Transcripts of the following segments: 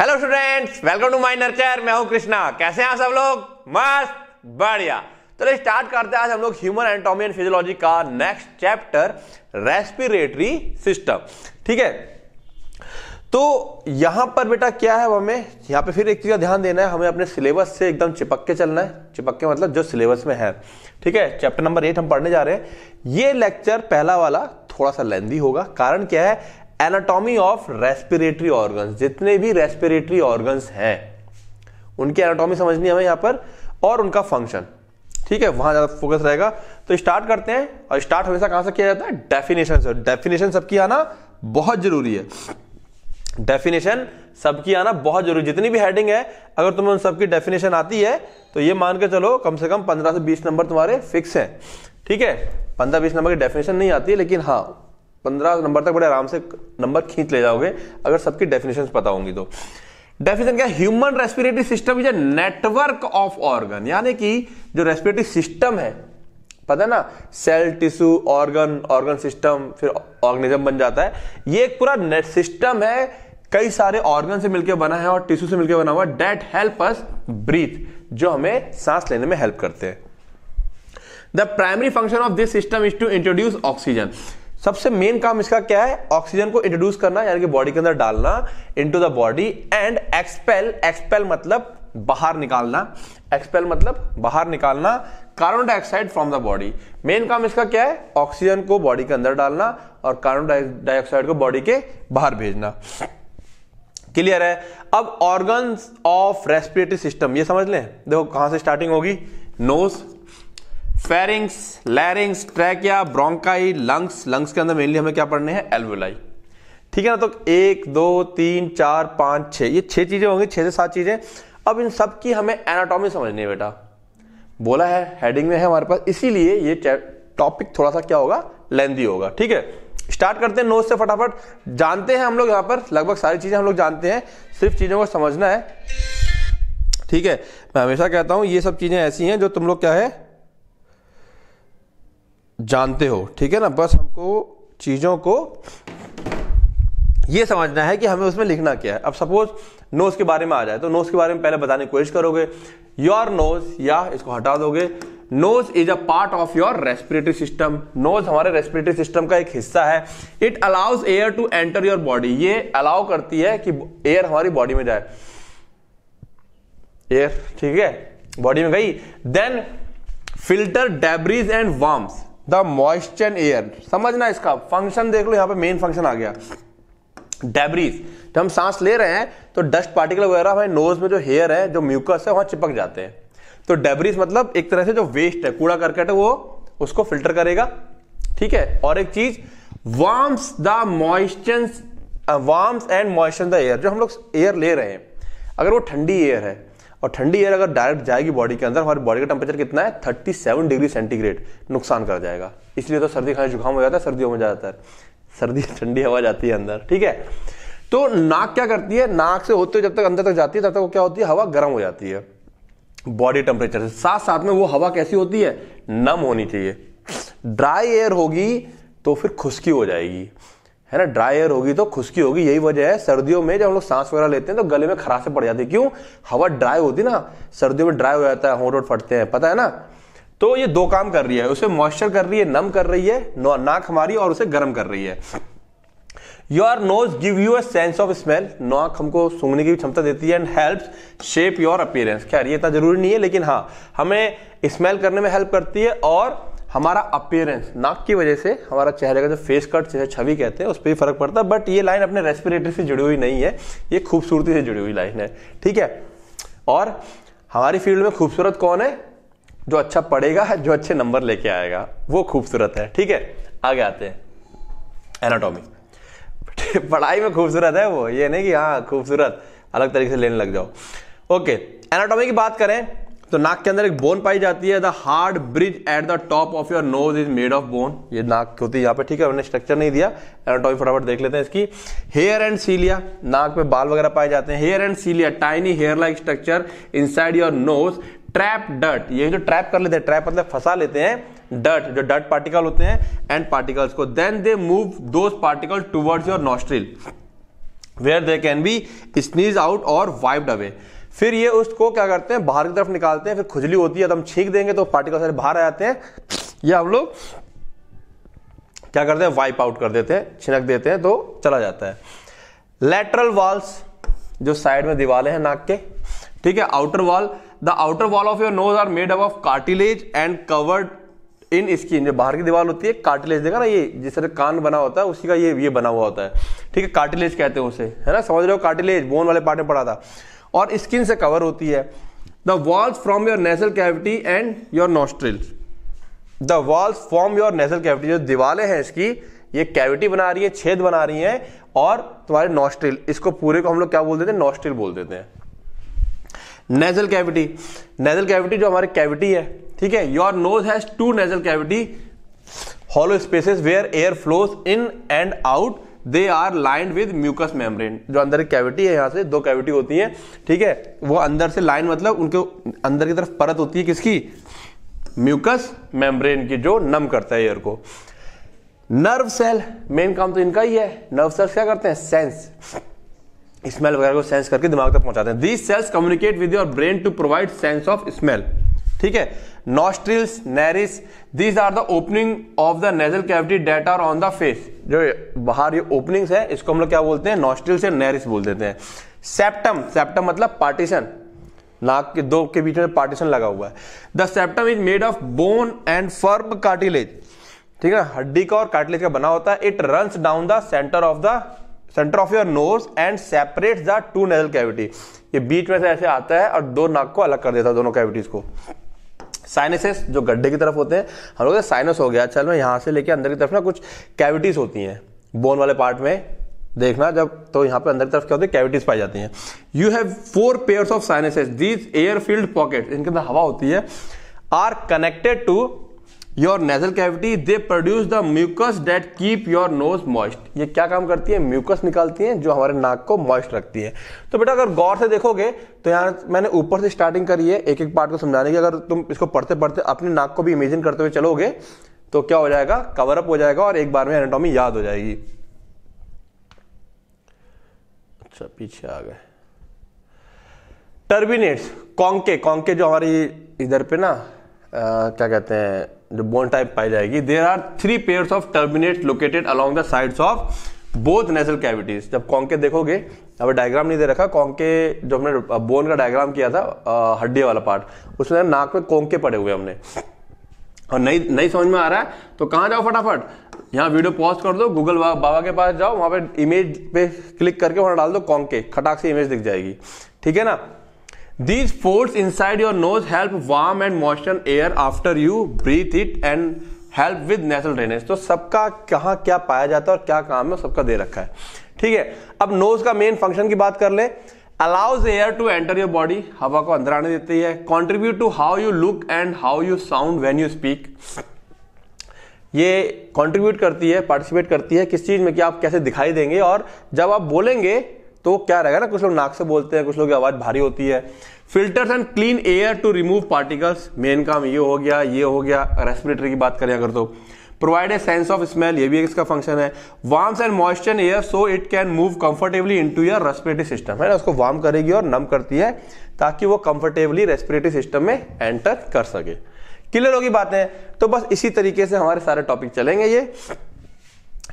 Hello students welcome to my nurture मैं हूं कृष्णा कैसे हैं आप सब लोग मस्त बढ़िया चलो तो स्टार्ट करते हैं आज हम लोग ह्यूमन एंटोमी एंड फिजियोलॉजी का नेक्स्ट चैप्टर रेस्पिरेटरी सिस्टम ठीक है तो यहां पर बेटा क्या है हमें यहां पे फिर एक चीज का ध्यान देना है हमें अपने सिलेबस से एकदम चिपक के चलना है चिपक के मतलब जो सिलेबस में है ठीक है चैप्टर नंबर एट हम पढ़ने जा रहे हैं ये लेक्चर पहला वाला थोड़ा सा लेंदी होगा कारण क्या है एनाटॉमी ऑफ रेस्पिरेटरी ऑर्गन्स जितने भी रेस्पिरेटरी ऑर्गन्स हैं उनकी एनाटॉमी समझनी है हमें यहां पर और उनका फंक्शन ठीक है वहां ज्यादा फोकस रहेगा तो स्टार्ट करते हैं और स्टार्ट हमेशा कहां से किया जाता है डेफिनेशन से डेफिनेशन सबकी आना बहुत जरूरी है डेफिनेशन सबकी आना बहुत जरूरी जितनी भी हेडिंग है अगर तुम्हें उन सबकी डेफिनेशन आती है तो ये मान के चलो कम से कम पंद्रह से बीस नंबर तुम्हारे फिक्स हैं ठीक है पंद्रह बीस नंबर की डेफिनेशन नहीं आती है लेकिन हाँ पंद्रह नंबर तक बड़े आराम से नंबर खींच ले जाओगे अगर सबकी डेफिनेशन पता होंगी तो डेफिनेशन क्या human respiratory system is a network of organ यानी कि जो रेस्पिरेटरी सिस्टम है पता है ना cell tissue organ organ system फिर ऑर्गेनिज्म बन जाता है ये एक पूरा नेट सिस्टम है कई सारे ऑर्गन से मिलकर बना है और टिश्यू से मिलकर बना हुआ डेट हेल्प अस ब्रीथ जो हमें सांस लेने में हेल्प करते हैं the primary function of this system is to introduce oxygen सबसे मेन काम इसका क्या है ऑक्सीजन को इंट्रोड्यूस करना यानी कि बॉडी के अंदर डालना into the body and expel expel मतलब बाहर निकालना एक्सपेल मतलब बाहर निकालना carbon dioxide from the body main काम इसका क्या है ऑक्सीजन को बॉडी के अंदर डालना और कार्बन डाइऑक्साइड को बॉडी के बाहर भेजना क्लियर है अब ऑर्गन्स ऑफ रेस्पिरेटरी सिस्टम ये समझ लें देखो कहां से स्टार्टिंग होगी nose pharynx larynx trachea bronchi lungs lungs के अंदर मेनली हमें क्या पढ़ने हैं एल्वोलाई ठीक है ना तो एक दो तीन चार पांच छह ये छह चीज़ें होंगी छह से सात चीज़ें अब इन सब की हमें एनाटॉमी समझनी है बेटा बोला है हेडिंग में है हमारे पास इसीलिए ये टॉपिक थोड़ा सा क्या होगा लेंदी होगा ठीक है स्टार्ट करते हैं नोट से फटाफट जानते हैं हम लोग यहाँ पर लगभग सारी चीज़ें हम लोग जानते हैं सिर्फ चीज़ों को समझना है ठीक है मैं हमेशा कहता हूँ ये सब चीज़ें ऐसी हैं जो तुम लोग क्या है जानते हो ठीक है ना बस हमको चीज़ों को ये समझना है कि हमें उसमें लिखना क्या है अब सपोज नोज के बारे में आ जाए तो नोज के बारे में पहले बताने की कोशिश करोगे योर नोज या इसको हटा दोगे nose is a part of your respiratory system nose हमारे रेस्पिरेटरी सिस्टम का एक हिस्सा है it allows air to enter your body ये अलाउ करती है कि एयर हमारी बॉडी में जाए एयर ठीक है बॉडी में गई then filter debris and warms the moisture air समझना इसका फंक्शन देख लो यहां पे मेन फंक्शन आ गया डेबरीज जब हम सांस ले रहे हैं तो डस्ट पार्टिकल वगैरह हमारे नोज में जो हेयर है जो म्यूकस है वहां चिपक जाते हैं तो डेबरीज मतलब एक तरह से जो वेस्ट है कूड़ा करकट है वो उसको फिल्टर करेगा ठीक है और एक चीज warms the moisture warms and moisture the air जो हम लोग एयर ले रहे हैं अगर वो ठंडी एयर है और ठंडी एयर अगर डायरेक्ट जाएगी बॉडी के अंदर हमारी बॉडी का टेम्परेचर कितना है सेवन डिग्री सेंटीग्रेड नुकसान कर जाएगा इसलिए तो सर्दी खाने जुकाम हो जाता है सर्दियों में ज़्यादातर सर्दी ठंडी हवा जाती है अंदर ठीक है तो नाक क्या करती है नाक से होते हुए जब तक अंदर तक जाती है तब तक वो क्या होती है हवा गर्म हो जाती है बॉडी टेम्परेचर से साथ साथ में वो हवा कैसी होती है नम होनी चाहिए ड्राई एयर होगी तो फिर खुशकी हो जाएगी है ना एयर होगी तो खुशकी होगी यही वजह है सर्दियों में जब हम लोग सांस वगैरह लेते हैं तो गले में खराशें पड़ जाती है क्यों हवा ड्राई होती ना सर्दियों में ड्राई हो जाता है होंठ फटते हैं पता है ना तो ये दो काम कर रही है उसे मॉइस्चर कर रही है नम कर रही है नाक हमारी और उसे गर्म कर रही है your nose give you a sense of smell नाक हमको सूंघने की क्षमता देती है and help shape your appearance खैर ये इतना जरूरी नहीं है लेकिन हाँ हमें स्मेल करने में हेल्प करती है और हमारा अपियरेंस नाक की वजह से हमारा चेहरे का जो फेस कट जैसे छवि कहते हैं उस पर भी फर्क पड़ता है बट ये लाइन अपने रेस्पिरेटरी से जुड़ी हुई नहीं है ये खूबसूरती से जुड़ी हुई लाइन है ठीक है और हमारी फील्ड में खूबसूरत कौन है जो अच्छा पढ़ेगा जो अच्छे नंबर लेके आएगा वो खूबसूरत है ठीक है आगे आते हैं एनाटॉमी पढ़ाई में खूबसूरत है वो ये नहीं कि हाँ खूबसूरत अलग तरीके से लेने लग जाओ ओके एनाटॉमी की बात करें तो नाक के अंदर एक बोन पाई जाती है the hard bridge at the top of your nose is made of bone ये नाक होती है यहाँ पे ठीक है हमने स्ट्रक्चर नहीं दिया एनाटॉमी फटाफट देख लेते हैं इसकी हेयर एंड सीलिया नाक पे बाल वगैरह पाए जाते हैं hair and cilia tiny hair like structure inside your nose trap डट ये जो ट्रैप कर लेते हैं ट्रैप मतलब फंसा लेते हैं डट जो डट पार्टिकल होते हैं एंड पार्टिकल्स को then they move those particle towards your nostril where they can be sneeze out और वाइब्ड अवे फिर ये उसको क्या करते हैं बाहर की तरफ निकालते हैं फिर खुजली होती है तो हम छींक देंगे तो पार्टिकल सारे बाहर आ जाते हैं या हम लोग क्या करते हैं वाइप आउट कर देते हैं छिनक देते हैं तो चला जाता है लेटरल वॉल्स जो साइड में दीवाले हैं नाक के ठीक है outer wall the outer wall of your nose are made up of cartilage and covered in skin जो बाहर की दीवार होती है कार्टिलेज देखा ना ये जिस तरह कान बना होता है उसी का ये ये बना हुआ होता है ठीक है कार्टिलेज कहते हैं उसे है ना समझ रहे हो कार्टिलेज बोन वाले पार्ट में पड़ा था और स्किन से कवर होती है the walls from your nasal cavity and your nostril the walls from your nasal cavity जो दीवारें हैं इसकी ये कैविटी बना रही है छेद बना रही है और तुम्हारे नोस्ट्रिल इसको पूरे को हम लोग क्या बोल देते हैं नोस्ट्रिल बोल देते हैं नेजल कैविटी नेजल कैविटी जो हमारी कैविटी है ठीक है your nose has two nasal cavity hollow spaces where air flows in and out they are lined with mucus membrane जो अंदर की कैविटी है यहाँ से दो कैविटी होती है ठीक है वो अंदर से लाइन मतलब उनके अंदर की तरफ परत होती है किसकी म्यूकस मेम्ब्रेन की जो नम करता है एयर को नर्व सेल मेन काम तो इनका ही है नर्व सेल्स क्या करते हैं सेंस स्मेल वगैरह को सेंस करके दिमाग तक पहुंचाते हैं these cells communicate with your brain to provide sense of smell ठीक है nostrils nares these are the opening of the nasal cavity that are on the face जो बाहर ये ओपनिंग्स है इसको हम लोग क्या बोलते हैं नॉस्ट्रिल्स या नैरिस बोल देते हैं सेप्टम सेप्टम मतलब पार्टीशन नाक के दो के बीच में पार्टीशन लगा हुआ है the septum is made of bone and firm cartilage ठीक है हड्डी का और कार्टिलेज का बना होता है it run down the center of the center of your nose and separate the two nasal cavity ये बीच में से ऐसे आता है और दो नाक को अलग कर देता है दोनों कैविटीज को साइनसेस जो गड्ढे की तरफ होते हैं हम लोग साइनस हो गया चल यहाँ से लेके अंदर की तरफ ना कुछ कैविटीज़ होती हैं बोन वाले पार्ट में देखना जब तो यहाँ पे अंदर की तरफ क्या होती है कैविटीज पाई जाती हैं you have four pairs of sinuses these air filled pocket इनके अंदर हवा होती है are connected to your nasal cavity they produce the mucus that keep your nose moist ये क्या काम करती है म्यूकस निकालती है जो हमारे नाक को मॉइस्ट रखती है तो बेटा अगर गौर से देखोगे तो यहाँ मैंने ऊपर से स्टार्टिंग करी है एक एक पार्ट को समझाने की अगर तुम इसको पढ़ते पढ़ते अपने नाक को भी इमेजिन करते हुए चलोगे तो क्या हो जाएगा कवर अप हो जाएगा और एक बार में एनाटॉमी याद हो जाएगी अच्छा पीछे आ गए टर्बिनेट्स कॉन्के कॉन्के जो हमारी इधर पे ना आ, क्या कहते हैं बोन टाइप पाई जाएगी there are three pair of terminate located along the side of both nasal cavities जब कॉन्के देखोगे अब डायग्राम नहीं दे रखा कॉन्के जो हमने बोन का डायग्राम किया था हड्डी वाला पार्ट उसमें नाक में कॉन्के पड़े हुए हमने और नहीं नहीं समझ में आ रहा है तो कहाँ जाओ फटाफट यहाँ वीडियो पॉज कर दो गूगल बाबा के पास जाओ वहाँ पे इमेज पे क्लिक करके वहाँ डाल दो कॉन्के खटाक से इमेज दिख जाएगी ठीक है ना force inside your nose help warm and moisten air after you breathe it and help with natural drainage तो सबका कहाँ क्या पाया जाता है और क्या काम है सबका दे रखा है ठीक है अब नोज का मेन फंक्शन की बात कर ले allows air to enter your body हवा को अंदर आने देती है contribute to how you look and how you sound when you speak ये कॉन्ट्रीब्यूट करती है पार्टिसिपेट करती है किस चीज में कि आप कैसे दिखाई देंगे और जब आप बोलेंगे तो क्या रहेगा ना कुछ लोग नाक से बोलते हैं कुछ लोग की आवाज़ भारी होती है filters and clean air to remove particles main काम ये हो गया ये हो गया रेस्पिरेटरी की बात करें अगर तो provide a sense of smell ये भी इसका फंक्शन है warms and moisture air so it can move comfortably into your respiratory system है ना उसको वार्म करेगी और नम करती है ताकि वो कंफर्टेबली रेस्पिरेटरी सिस्टम में एंटर कर सके क्लियर होगी बातें तो बस इसी तरीके से हमारे सारे टॉपिक चलेंगे ये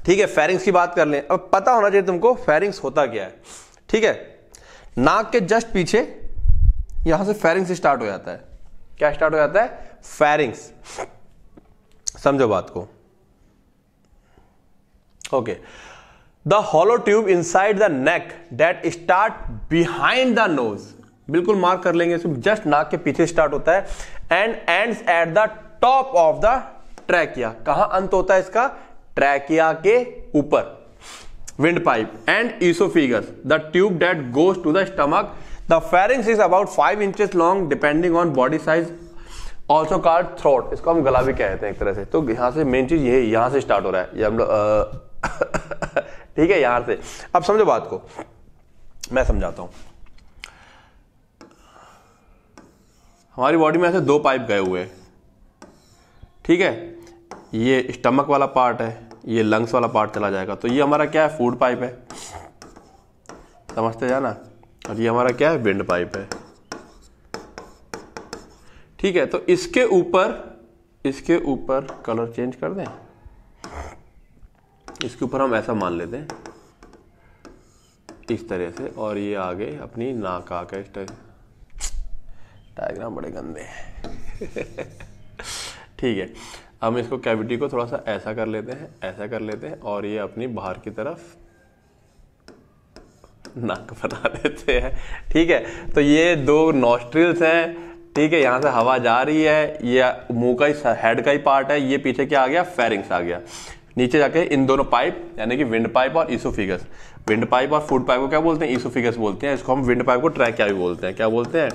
ठीक है फेरिंग्स की बात कर लें अब पता होना चाहिए तुमको फेरिंग्स होता क्या है ठीक है नाक के जस्ट पीछे यहां से फेरिंग्स स्टार्ट हो जाता है क्या स्टार्ट हो जाता है फेरिंग्स समझो बात को okay the hollow tube inside the neck that start behind the nose बिल्कुल मार्क कर लेंगे इसमें जस्ट नाक के पीछे स्टार्ट होता है and ends at the top of the trachea कहां अंत होता है इसका ट्रैकिया के ऊपर pipe and esophagus the tube that goes to the stomach the pharynx is about five inches long depending on body size also called throat इसको हम गला भी कहते हैं एक तरह से तो यहाँ से मेन चीज ये यहाँ से स्टार्ट हो रहा है ये हम लोग ठीक है यहाँ से अब समझो बात को मैं समझाता हूँ हमारी बॉडी में ऐसे दो पाइप गए हुए हैं ठीक है ये स्टमक वाला पार्ट है ये लंग्स वाला पार्ट चला जाएगा तो ये हमारा क्या है फूड पाइप है समझते जाना और ये हमारा क्या है विंड पाइप है ठीक है तो इसके ऊपर इसके ऊपर कलर चेंज कर दें इसके ऊपर हम ऐसा मान लेते हैं इस तरह से और ये आगे अपनी नाक आका इस डायग्राम बड़े गंदे हैं ठीक है हम इसको कैविटी को थोड़ा सा ऐसा कर लेते हैं ऐसा कर लेते हैं और ये अपनी बाहर की तरफ नाक बना देते हैं ठीक है तो ये दो नॉस्ट्रिल्स हैं ठीक है यहाँ से हवा जा रही है ये मुंह का ही हेड का ही पार्ट है ये पीछे क्या आ गया फेरिंग्स आ गया नीचे जाके इन दोनों पाइप यानी कि विंड पाइप और इसोफिगस विंड पाइप और फूड पाइप को क्या बोलते हैं इसोफिगस बोलते हैं इसको हम विंड पाइप को ट्रैक क्या भी बोलते हैं क्या बोलते हैं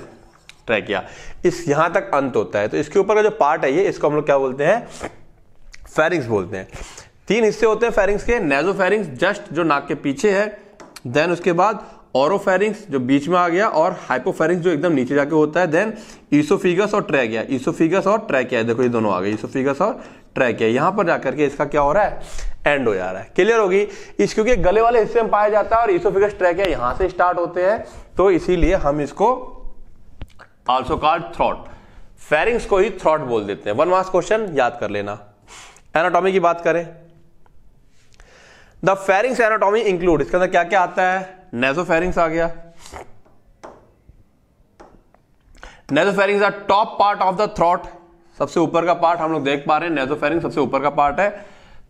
ट्रैक किया इस यहां तक अंत होता है तो इसके ऊपर का जो पार्ट है ये इसको हम लोग क्या बोलते हैं फेरिंग्स बोलते हैं तीन हिस्से होते हैं फेरिंग्स के नेजो फेरिंग्स जस्ट जो नाक के पीछे है देन उसके बाद ऑरोफेरिंग्स जो बीच में आ गया और हाइपोफेरिंग्स जो एकदम नीचे जाके होता है देन ईसोफिगस और ट्रैकिया ईसोफिगस और ट्रैकिया देखो ये दोनों आ गए ईसोफिगस और ट्रैकिया यहां पर जाकर के इसका क्या हो रहा है एंड हो जा रहा है क्लियर होगी इस क्योंकि गले वाले हिस्से में पाया जाता है और ईसोफिगस ट्रैकिया यहां से स्टार्ट होते हैं तो इसीलिए हम इसको ऑल्सो कार्ड थ्रॉट फेरिंग्स को ही थ्रॉट बोल देते हैं वन मास क्वेश्चन याद कर लेना एनाटॉमी की बात करें द फेरिंग्स एनाटॉमी इंक्लूड इसके अंदर क्या क्या आता है नेजो फेरिंग्स आ गया nasopharynx are top part of the throat सबसे ऊपर का पार्ट हम लोग देख पा रहे हैं नेजो फेरिंग सबसे ऊपर का पार्ट है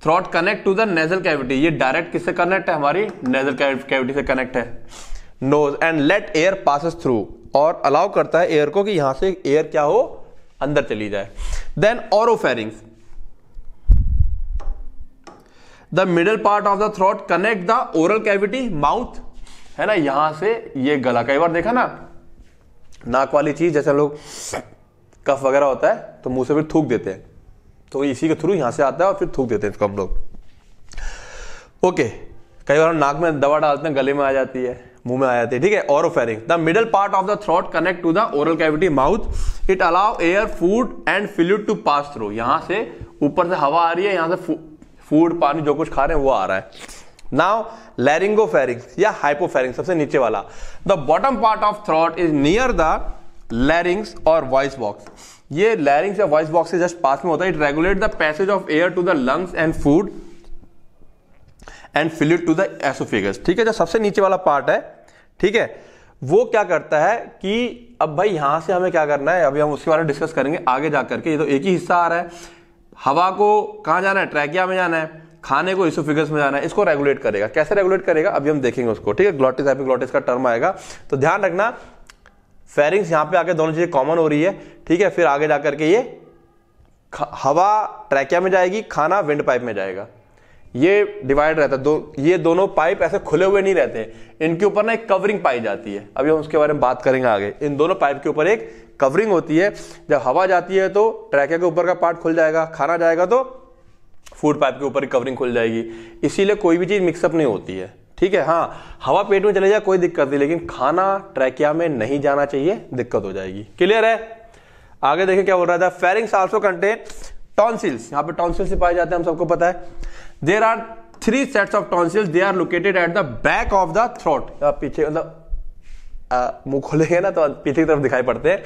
throat connect to the nasal cavity ये डायरेक्ट किससे कनेक्ट है हमारी नेजल कैविटी से कनेक्ट है nose and let air passes through और अलाउ करता है एयर को कि यहां से एयर क्या हो अंदर चली जाए then oropharynx the middle part of the throat connect the oral cavity mouth है ना यहां से ये गला कई बार देखा ना नाक वाली चीज जैसे लोग कफ वगैरह होता है तो मुंह से फिर थूक देते हैं तो इसी के थ्रू यहां से आता है और फिर थूक देते हैं इसको हम लोग ओके कई बार नाक में दवा डालते हैं गले में आ जाती है मुंह में आ जाते हैं ठीक है और pharynx the middle part of the throat connect to the oral cavity mouth it allow air food and fluid to pass through यहां से ऊपर से हवा आ रही है यहां से फूड पानी जो कुछ खा रहे हैं वो आ रहा है नाउ लैरिंगो फेरिंग्स या हाइपोफेरिंग सबसे नीचे वाला the bottom part of throat is near the larynx और वॉइस बॉक्स ये लैरिंग्स या वॉइस बॉक्स के जस्ट पास में होता है it regulate the passage of air to the lungs and food and fluid to the esophagus ठीक है जो सबसे नीचे वाला पार्ट है ठीक है वो क्या करता है कि अब भाई यहां से हमें क्या करना है अभी हम उसके बारे में डिस्कस करेंगे आगे जा करके ये तो एक ही हिस्सा आ रहा है हवा को कहां जाना है ट्रैकिया में जाना है खाने को इसोफिगस में जाना है इसको रेगुलेट करेगा कैसे रेगुलेट करेगा अभी हम देखेंगे उसको ठीक है ग्लोटिस एपिग्लोटिस का टर्म आएगा तो ध्यान रखना फेरिंग्स यहां पे आके दोनों चीज़ें कॉमन हो रही है ठीक है फिर आगे जाकर के ये हवा ट्रैकिया में जाएगी खाना विंड पाइप में जाएगा ये डिवाइड रहता है दो ये दोनों पाइप ऐसे खुले हुए नहीं रहते इनके ऊपर ना एक कवरिंग पाई जाती है अभी हम उसके बारे में बात करेंगे आगे इन दोनों पाइप के ऊपर एक कवरिंग होती है जब हवा जाती है तो ट्रैके के ऊपर का पार्ट खुल जाएगा खाना जाएगा तो फूड पाइप के ऊपर कवरिंग खुल जाएगी इसीलिए कोई भी चीज़ मिक्सअप नहीं होती है ठीक है हाँ हवा पेट में चले जाए कोई दिक्कत नहीं लेकिन खाना ट्रैकिया में नहीं जाना चाहिए दिक्कत हो जाएगी क्लियर है आगे देखें क्या बोल रहा था फेरिंग्स आल्सो कंटेन टॉन्सिल्स यहाँ पे टॉन्सिल्स पाए जाते हैं हम सबको पता है there are three sets of tonsil they are located at the back of the throat पीछे मतलब मुंह खोलेंगे ना तो पीछे की तरफ दिखाई पड़ते हैं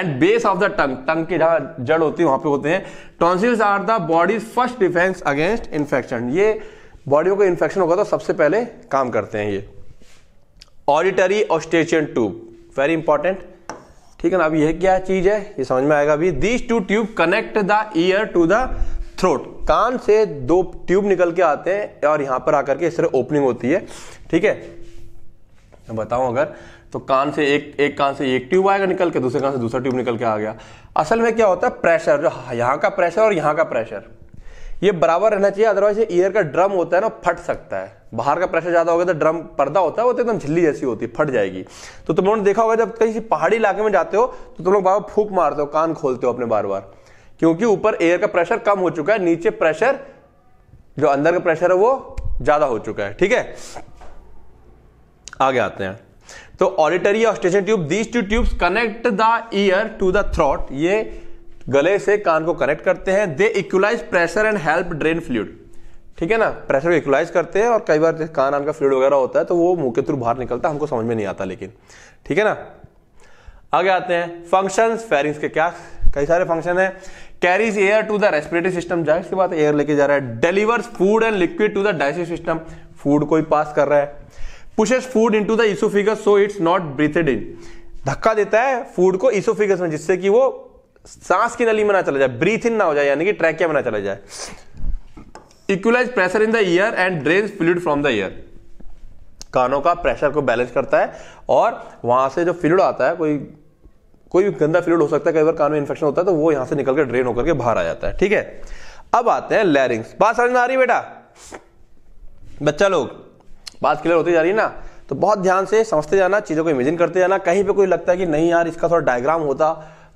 and base of the tongue tongue की जहां जड़ होती है वहां पे होते हैं tonsils are the bodies first defense against infection ये बॉडी को इन्फेक्शन होगा तो सबसे पहले काम करते हैं ये auditory eustachian tube very important ठीक है ना अब यह क्या चीज है ये समझ में आएगा अभी these two tube connect the ear to the throat कान से दो ट्यूब निकल के आते हैं और यहां पर आकर के इस तरह ओपनिंग होती है ठीक है मैं बताऊं अगर तो कान से एक एक कान से एक ट्यूब आएगा निकल के दूसरे कान से दूसरा ट्यूब निकल के आ गया असल में क्या होता है प्रेशर जो यहां का प्रेशर और यहां का प्रेशर ये बराबर रहना चाहिए अदरवाइज ईयर का ड्रम होता है ना फट सकता है बाहर का प्रेशर ज्यादा होगा तो ड्रम पर्दा होता है वो तो एकदम झिल्ली जैसी होती है फट जाएगी तो तुम लोगों ने देखा होगा जब कहीं पहाड़ी इलाके में जाते हो तो तुम लोग बार बार फूक मारते हो कान खोलते हो अपने बार बार क्योंकि ऊपर एयर का प्रेशर कम हो चुका है नीचे प्रेशर जो अंदर का प्रेशर है वो ज्यादा हो चुका है ठीक है आगे आते हैं तो auditory eustachian tube these two tubes connect the ear to the throat ये गले से कान को कनेक्ट करते हैं they equalize pressure and help drain fluid ठीक है ना प्रेशर को इक्वलाइज करते हैं और कई बार जैसे कान आन का फ्लूड वगैरह होता है तो वो मुंह के थ्रू बाहर निकलता है हमको समझ में नहीं आता लेकिन ठीक है ना आगे आते हैं फंक्शंस फेरिंग्स के क्या कई सारे फंक्शन है carries air to the respiratory system जाहिर सी बात एयर लेके जा रहा है delivers food and liquid to the digestive system food को ही पास कर रहा है pushes food in to the esophagus so it's not breathed in धक्का देता है फूड को इसोफिगस में जिससे कि वो सांस की नली में ना चला जाए ब्रीथ इन ना हो जाए यानी कि ट्रैकिया में ना चला जाए equalize pressure in the ear and drain fluid from the ear कानों का प्रेशर को बैलेंस करता है और वहां से जो फ्लूड आता है कोई कोई भी गंदा फ्लूड हो सकता है कई बार कान में इन्फेक्शन होता है तो वो यहां से निकल के ड्रेन होकर के बाहर आ जाता है ठीक है अब आते हैं लैरिंग्स बात समझ में आ रही बेटा बच्चा लोग बात क्लियर होती जा रही है ना तो बहुत ध्यान से समझते जाना चीज़ों को इमेजिन करते जाना कहीं पे कोई लगता है कि नहीं यार इसका थोड़ा डायग्राम होता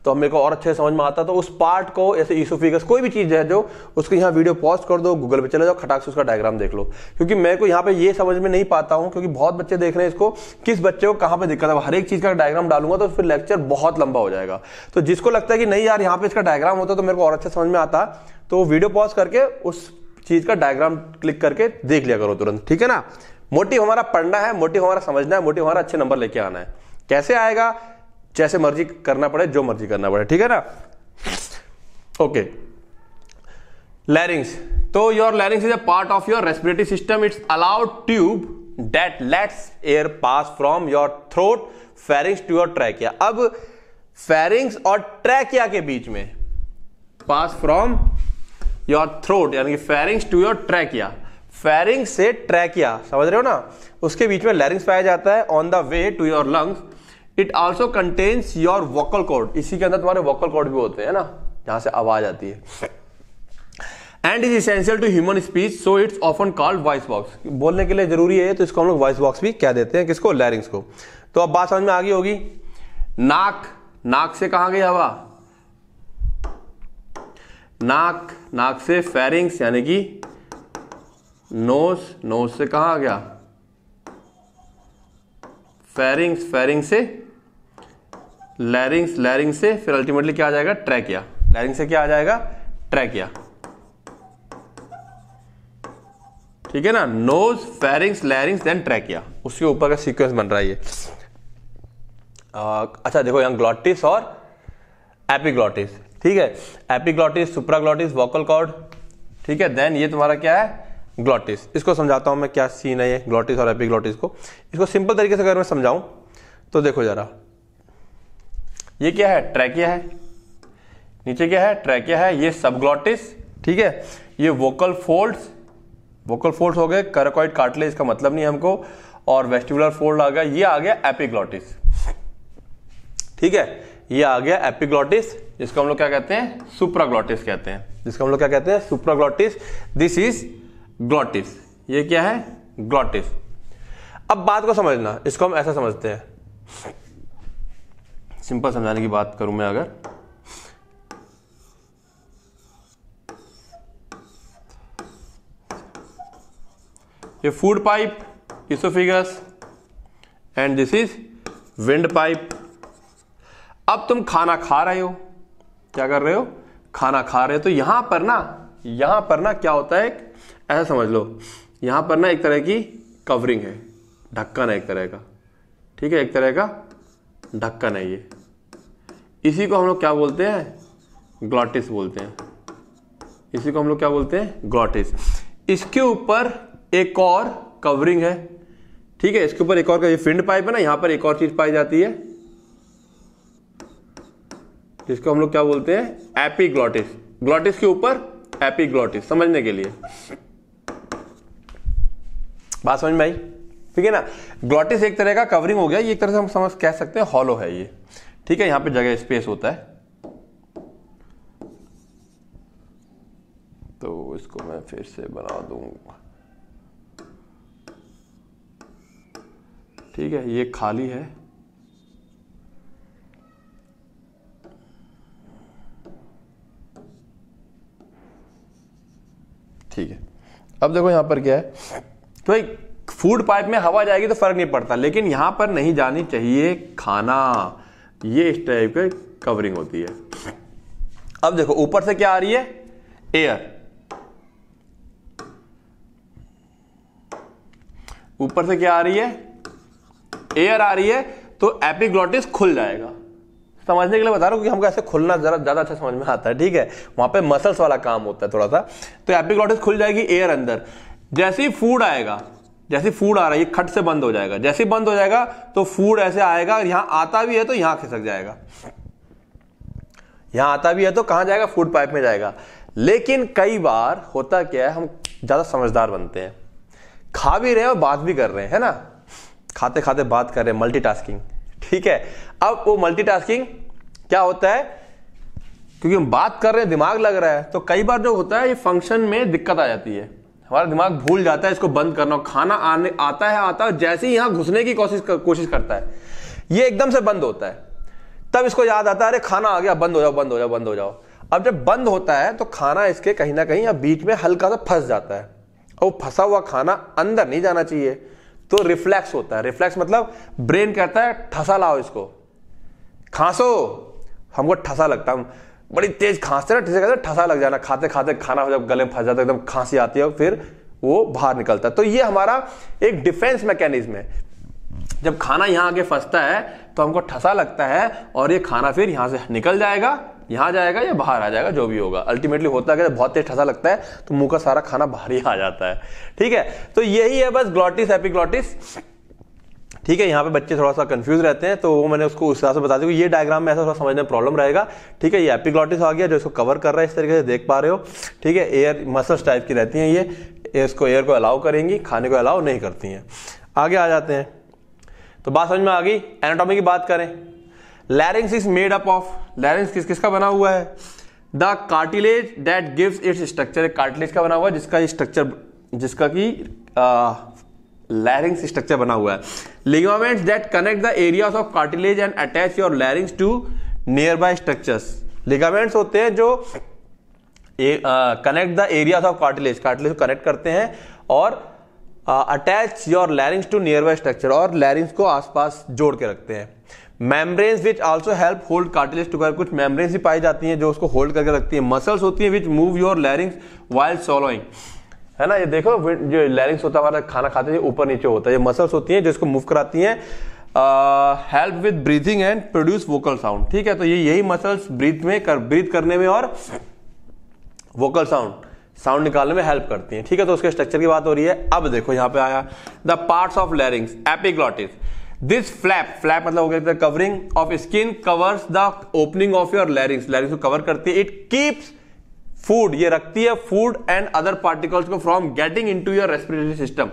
तो अब मेरे को और अच्छे समझ में आता तो उस पार्ट को ऐसे फिगर्स कोई भी चीज़ है जो उसको यहाँ वीडियो पॉज कर दो गूगल पे चले जाओ खटाक से उसका डायग्राम देख लो क्योंकि मेरे को यहाँ पे ये समझ में नहीं पाता हूँ क्योंकि बहुत बच्चे देख रहे हैं इसको किस बच्चे को कहाँ पे दिक्कत है हर एक चीज़ का डायग्राम डालूंगा तो फिर लेक्चर बहुत लंबा हो जाएगा तो जिसको लगता है कि नहीं यार यहाँ पे इसका डायग्राम होता तो मेरे को और अच्छा समझ में आता तो वीडियो पॉज करके उस चीज़ का डायग्राम क्लिक करके देख लिया करो तुरंत ठीक है ना मोटिव हमारा पढ़ना है मोटिव हमारा समझना है मोटिव हमारा अच्छे नंबर लेके आना है कैसे आएगा जैसे मर्जी करना पड़े जो मर्जी करना पड़े ठीक है ना ओके लैरिंग्स तो your larynx is a part of your respiratory system it's a hollow tube that lets air pass from your throat pharynx to your trachea अब फेरिंग्स और ट्रैकिया के बीच में पास फ्रॉम योर थ्रोट यानी कि pharynx to your trachea pharynx से trachea समझ रहे हो ना उसके बीच में लैरिंग्स पाया जाता है on the way to your lungs it also contains your vocal cord इसी के अंदर तुम्हारे वोकल कॉर्ड भी होते हैं ना जहां से आवाज आती है and is essential to human speech so it's often called voice box बोलने के लिए जरूरी है तो इसको हम लोग वॉइस बॉक्स भी कह देते हैं किसको लैरिंग्स को तो अब बात समझ में आ गई होगी नाक नाक से कहा गई हवा नाक नाक से फेरिंग्स यानी कि नोस नोस से कहा गया फेरिंग्स फेरिंग से लैरिंग्स लैरिंग से फिर अल्टीमेटली क्या आ जाएगा ट्रैकिया लैरिंग से क्या आ जाएगा ट्रैकिया ठीक है ना nose pharynx larynx then trachea उसके ऊपर का सीक्वेंस बन रहा है ये अच्छा देखो यहां ग्लॉटिस और एपिग्लॉटिस ठीक है एपिग्लॉटिस सुप्राग्लॉटिस वोकल कॉर्ड ठीक है देन ये तुम्हारा क्या है ग्लॉटिस इसको समझाता हूं मैं क्या सीन है ये ग्लॉटिस और एपिग्लॉटिस को इसको सिंपल तरीके से अगर मैं समझाऊं तो देखो जरा ये क्या है ट्रैकिया है नीचे क्या है ट्रैकिया है ये सबग्लॉटिस ठीक है ये वोकल फोल्ड्स वोकल फोल्ड्स हो गए करकोइड कार्टलेज इसका मतलब नहीं हमको और वेस्टिबुलर फोल्ड आ गया ये आ गया एपिग्लॉटिस ठीक है ये आ गया एपिग्लॉटिस जिसको हम लोग क्या कहते हैं सुप्राग्लॉटिस कहते हैं जिसको हम लोग क्या कहते हैं सुप्राग्लॉटिस दिस इज ग्लॉटिस ये क्या है ग्लॉटिस अब बात को समझना इसको हम ऐसा समझते हैं सिंपल समझाने की बात करूं मैं अगर ये food pipe esophagus and this is wind pipe अब तुम खाना खा रहे हो क्या कर रहे हो खाना खा रहे हो तो यहां पर ना यहां पर ना क्या होता है एक ऐसा समझ लो यहां पर ना एक तरह की कवरिंग है ढक्कन है एक तरह का ठीक है एक तरह का ढक्कन है ये इसी को हम लोग क्या बोलते हैं ग्लॉटिस बोलते हैं इसी को हम लोग क्या बोलते हैं ग्लॉटिस इसके ऊपर एक और कवरिंग है ठीक है इसके ऊपर एक और ये फिंड पाइप है ना यहां पर एक और चीज पाई जाती है जिसको हम लोग क्या बोलते हैं एपीग्लॉटिस ग्लॉटिस के ऊपर एपीग्लॉटिस समझने के लिए बात समझ में आई ठीक है ना ग्लॉटिस एक तरह का कवरिंग हो गया ये एक तरह से हम समझ कह सकते हैं हॉलो है ये ठीक है यहां पे जगह स्पेस होता है तो इसको मैं फिर से बना दूंगा ठीक है ये खाली है ठीक है अब देखो यहां पर क्या है तो एक फूड पाइप में हवा जाएगी तो फर्क नहीं पड़ता लेकिन यहां पर नहीं जानी चाहिए खाना ये इस टाइप की कवरिंग होती है अब देखो ऊपर से क्या आ रही है एयर ऊपर से क्या आ रही है एयर आ रही है तो एपिग्लॉटिस खुल जाएगा समझने के लिए बता रहा हूं कि हमको ऐसे खुलना जरा ज़्यादा अच्छा समझ में आता है ठीक है वहां पे मसल्स वाला काम होता है थोड़ा सा तो एपिग्लॉटिस खुल जाएगी एयर अंदर जैसे ही फूड आएगा जैसे फूड आ रहा है ये खट से बंद हो जाएगा जैसे बंद हो जाएगा तो फूड ऐसे आएगा यहां आता भी है तो यहां खिसक जाएगा यहां आता भी है तो कहां जाएगा फूड पाइप में जाएगा लेकिन कई बार होता क्या है हम ज़्यादा समझदार बनते हैं खा भी रहे हैं और बात भी कर रहे हैं है ना खाते खाते बात कर रहे हैं मल्टीटास्किंग ठीक है अब वो मल्टीटास्किंग क्या होता है क्योंकि हम बात कर रहे हैं दिमाग लग रहा है तो कई बार जो होता है ये फंक्शन में दिक्कत आ जाती है हमारा दिमाग भूल जाता है इसको बंद करना खाना आने आता है आता है जैसे ही यहां घुसने की कोशिश कर, कोशिश करता है ये एकदम से बंद होता है तब इसको याद आता है अरे खाना आ गया बंद हो जाओ बंद हो जाओ बंद हो जाओ अब जब बंद होता है तो खाना इसके कहीं ना कहीं या बीच में हल्का सा फंस जाता है और फंसा हुआ खाना अंदर नहीं जाना चाहिए तो रिफ्लैक्स होता है रिफ्लैक्स मतलब ब्रेन कहता है ठसा लाओ इसको खांसो हमको ठसा लगता है बड़ी तेज खांसते ना ठसे ठसा लग जाना खाते खाते खाना जब गले में फंस जाता है एकदम खांसी आती है और फिर वो बाहर निकलता है तो ये हमारा एक डिफेंस मैकेनिज्म है जब खाना यहाँ आगे फंसता है तो हमको ठसा लगता है और ये खाना फिर यहाँ से निकल जाएगा यहाँ जाएगा या बाहर आ जाएगा जो भी होगा अल्टीमेटली होता है कि बहुत तेज ठसा लगता है तो मुंह का सारा खाना बाहर ही आ जाता है ठीक है तो यही है बस ग्लॉटिस एपिग्लॉटिस ठीक है यहाँ पे बच्चे थोड़ा सा कंफ्यूज रहते हैं तो वो मैंने उसको उस हिसाब से बता दिया ये डायग्राम में ऐसा थोड़ा समझने में प्रॉब्लम रहेगा ठीक है ये एपिग्लॉटिस आ गया जो इसको कवर कर रहा है इस तरीके से देख पा रहे हो ठीक है एयर मसल्स टाइप की रहती हैं ये इसको एयर को अलाउ करेंगी खाने को अलाउ नहीं करती हैं आगे आ जाते हैं तो बात समझ में आ गई एनाटॉमी की बात करें larynx is made up of larynx किस किसका बना हुआ है the cartilage that gives its structure cartilage का बना हुआ है जिसका स्ट्रक्चर जिसका कि लैरिंग्स स्ट्रक्चर बना हुआ है that connect the areas of cartilage and attach your larynx to nearby structures ligaments होते हैं जो connect the areas of cartilage cartilage को कनेक्ट करते हैं और attach your larynx to nearby structure और लैरिंग्स को आसपास जोड़ के रखते हैं membranes which also help hold cartilage together कुछ मेम्ब्रेन्स भी पाई जाती हैं जो उसको होल्ड करके रखती है मसल्स होती हैं which move your larynx while swallowing है ना ये देखो जो लैरिंग्स होता है खाना खाते हैं ऊपर नीचे होता है ये मसल्स होती हैं जिसको मूव कराती हैं help with breathing and produce vocal sound ठीक है तो ये यही मसल्स ब्रीथ में कर ब्रीथ करने में और वोकल साउंड साउंड निकालने में हेल्प करती हैं ठीक है तो उसके स्ट्रक्चर की बात हो रही है अब देखो यहां पे आया the parts of larynx epiglottis this flap flap मतलब हो गया covering of skin covers the opening of your larynx larynx को कवर करती है इट कीप्स फूड ये रखती है फूड एंड अदर पार्टिकल्स को from getting to your respiratory system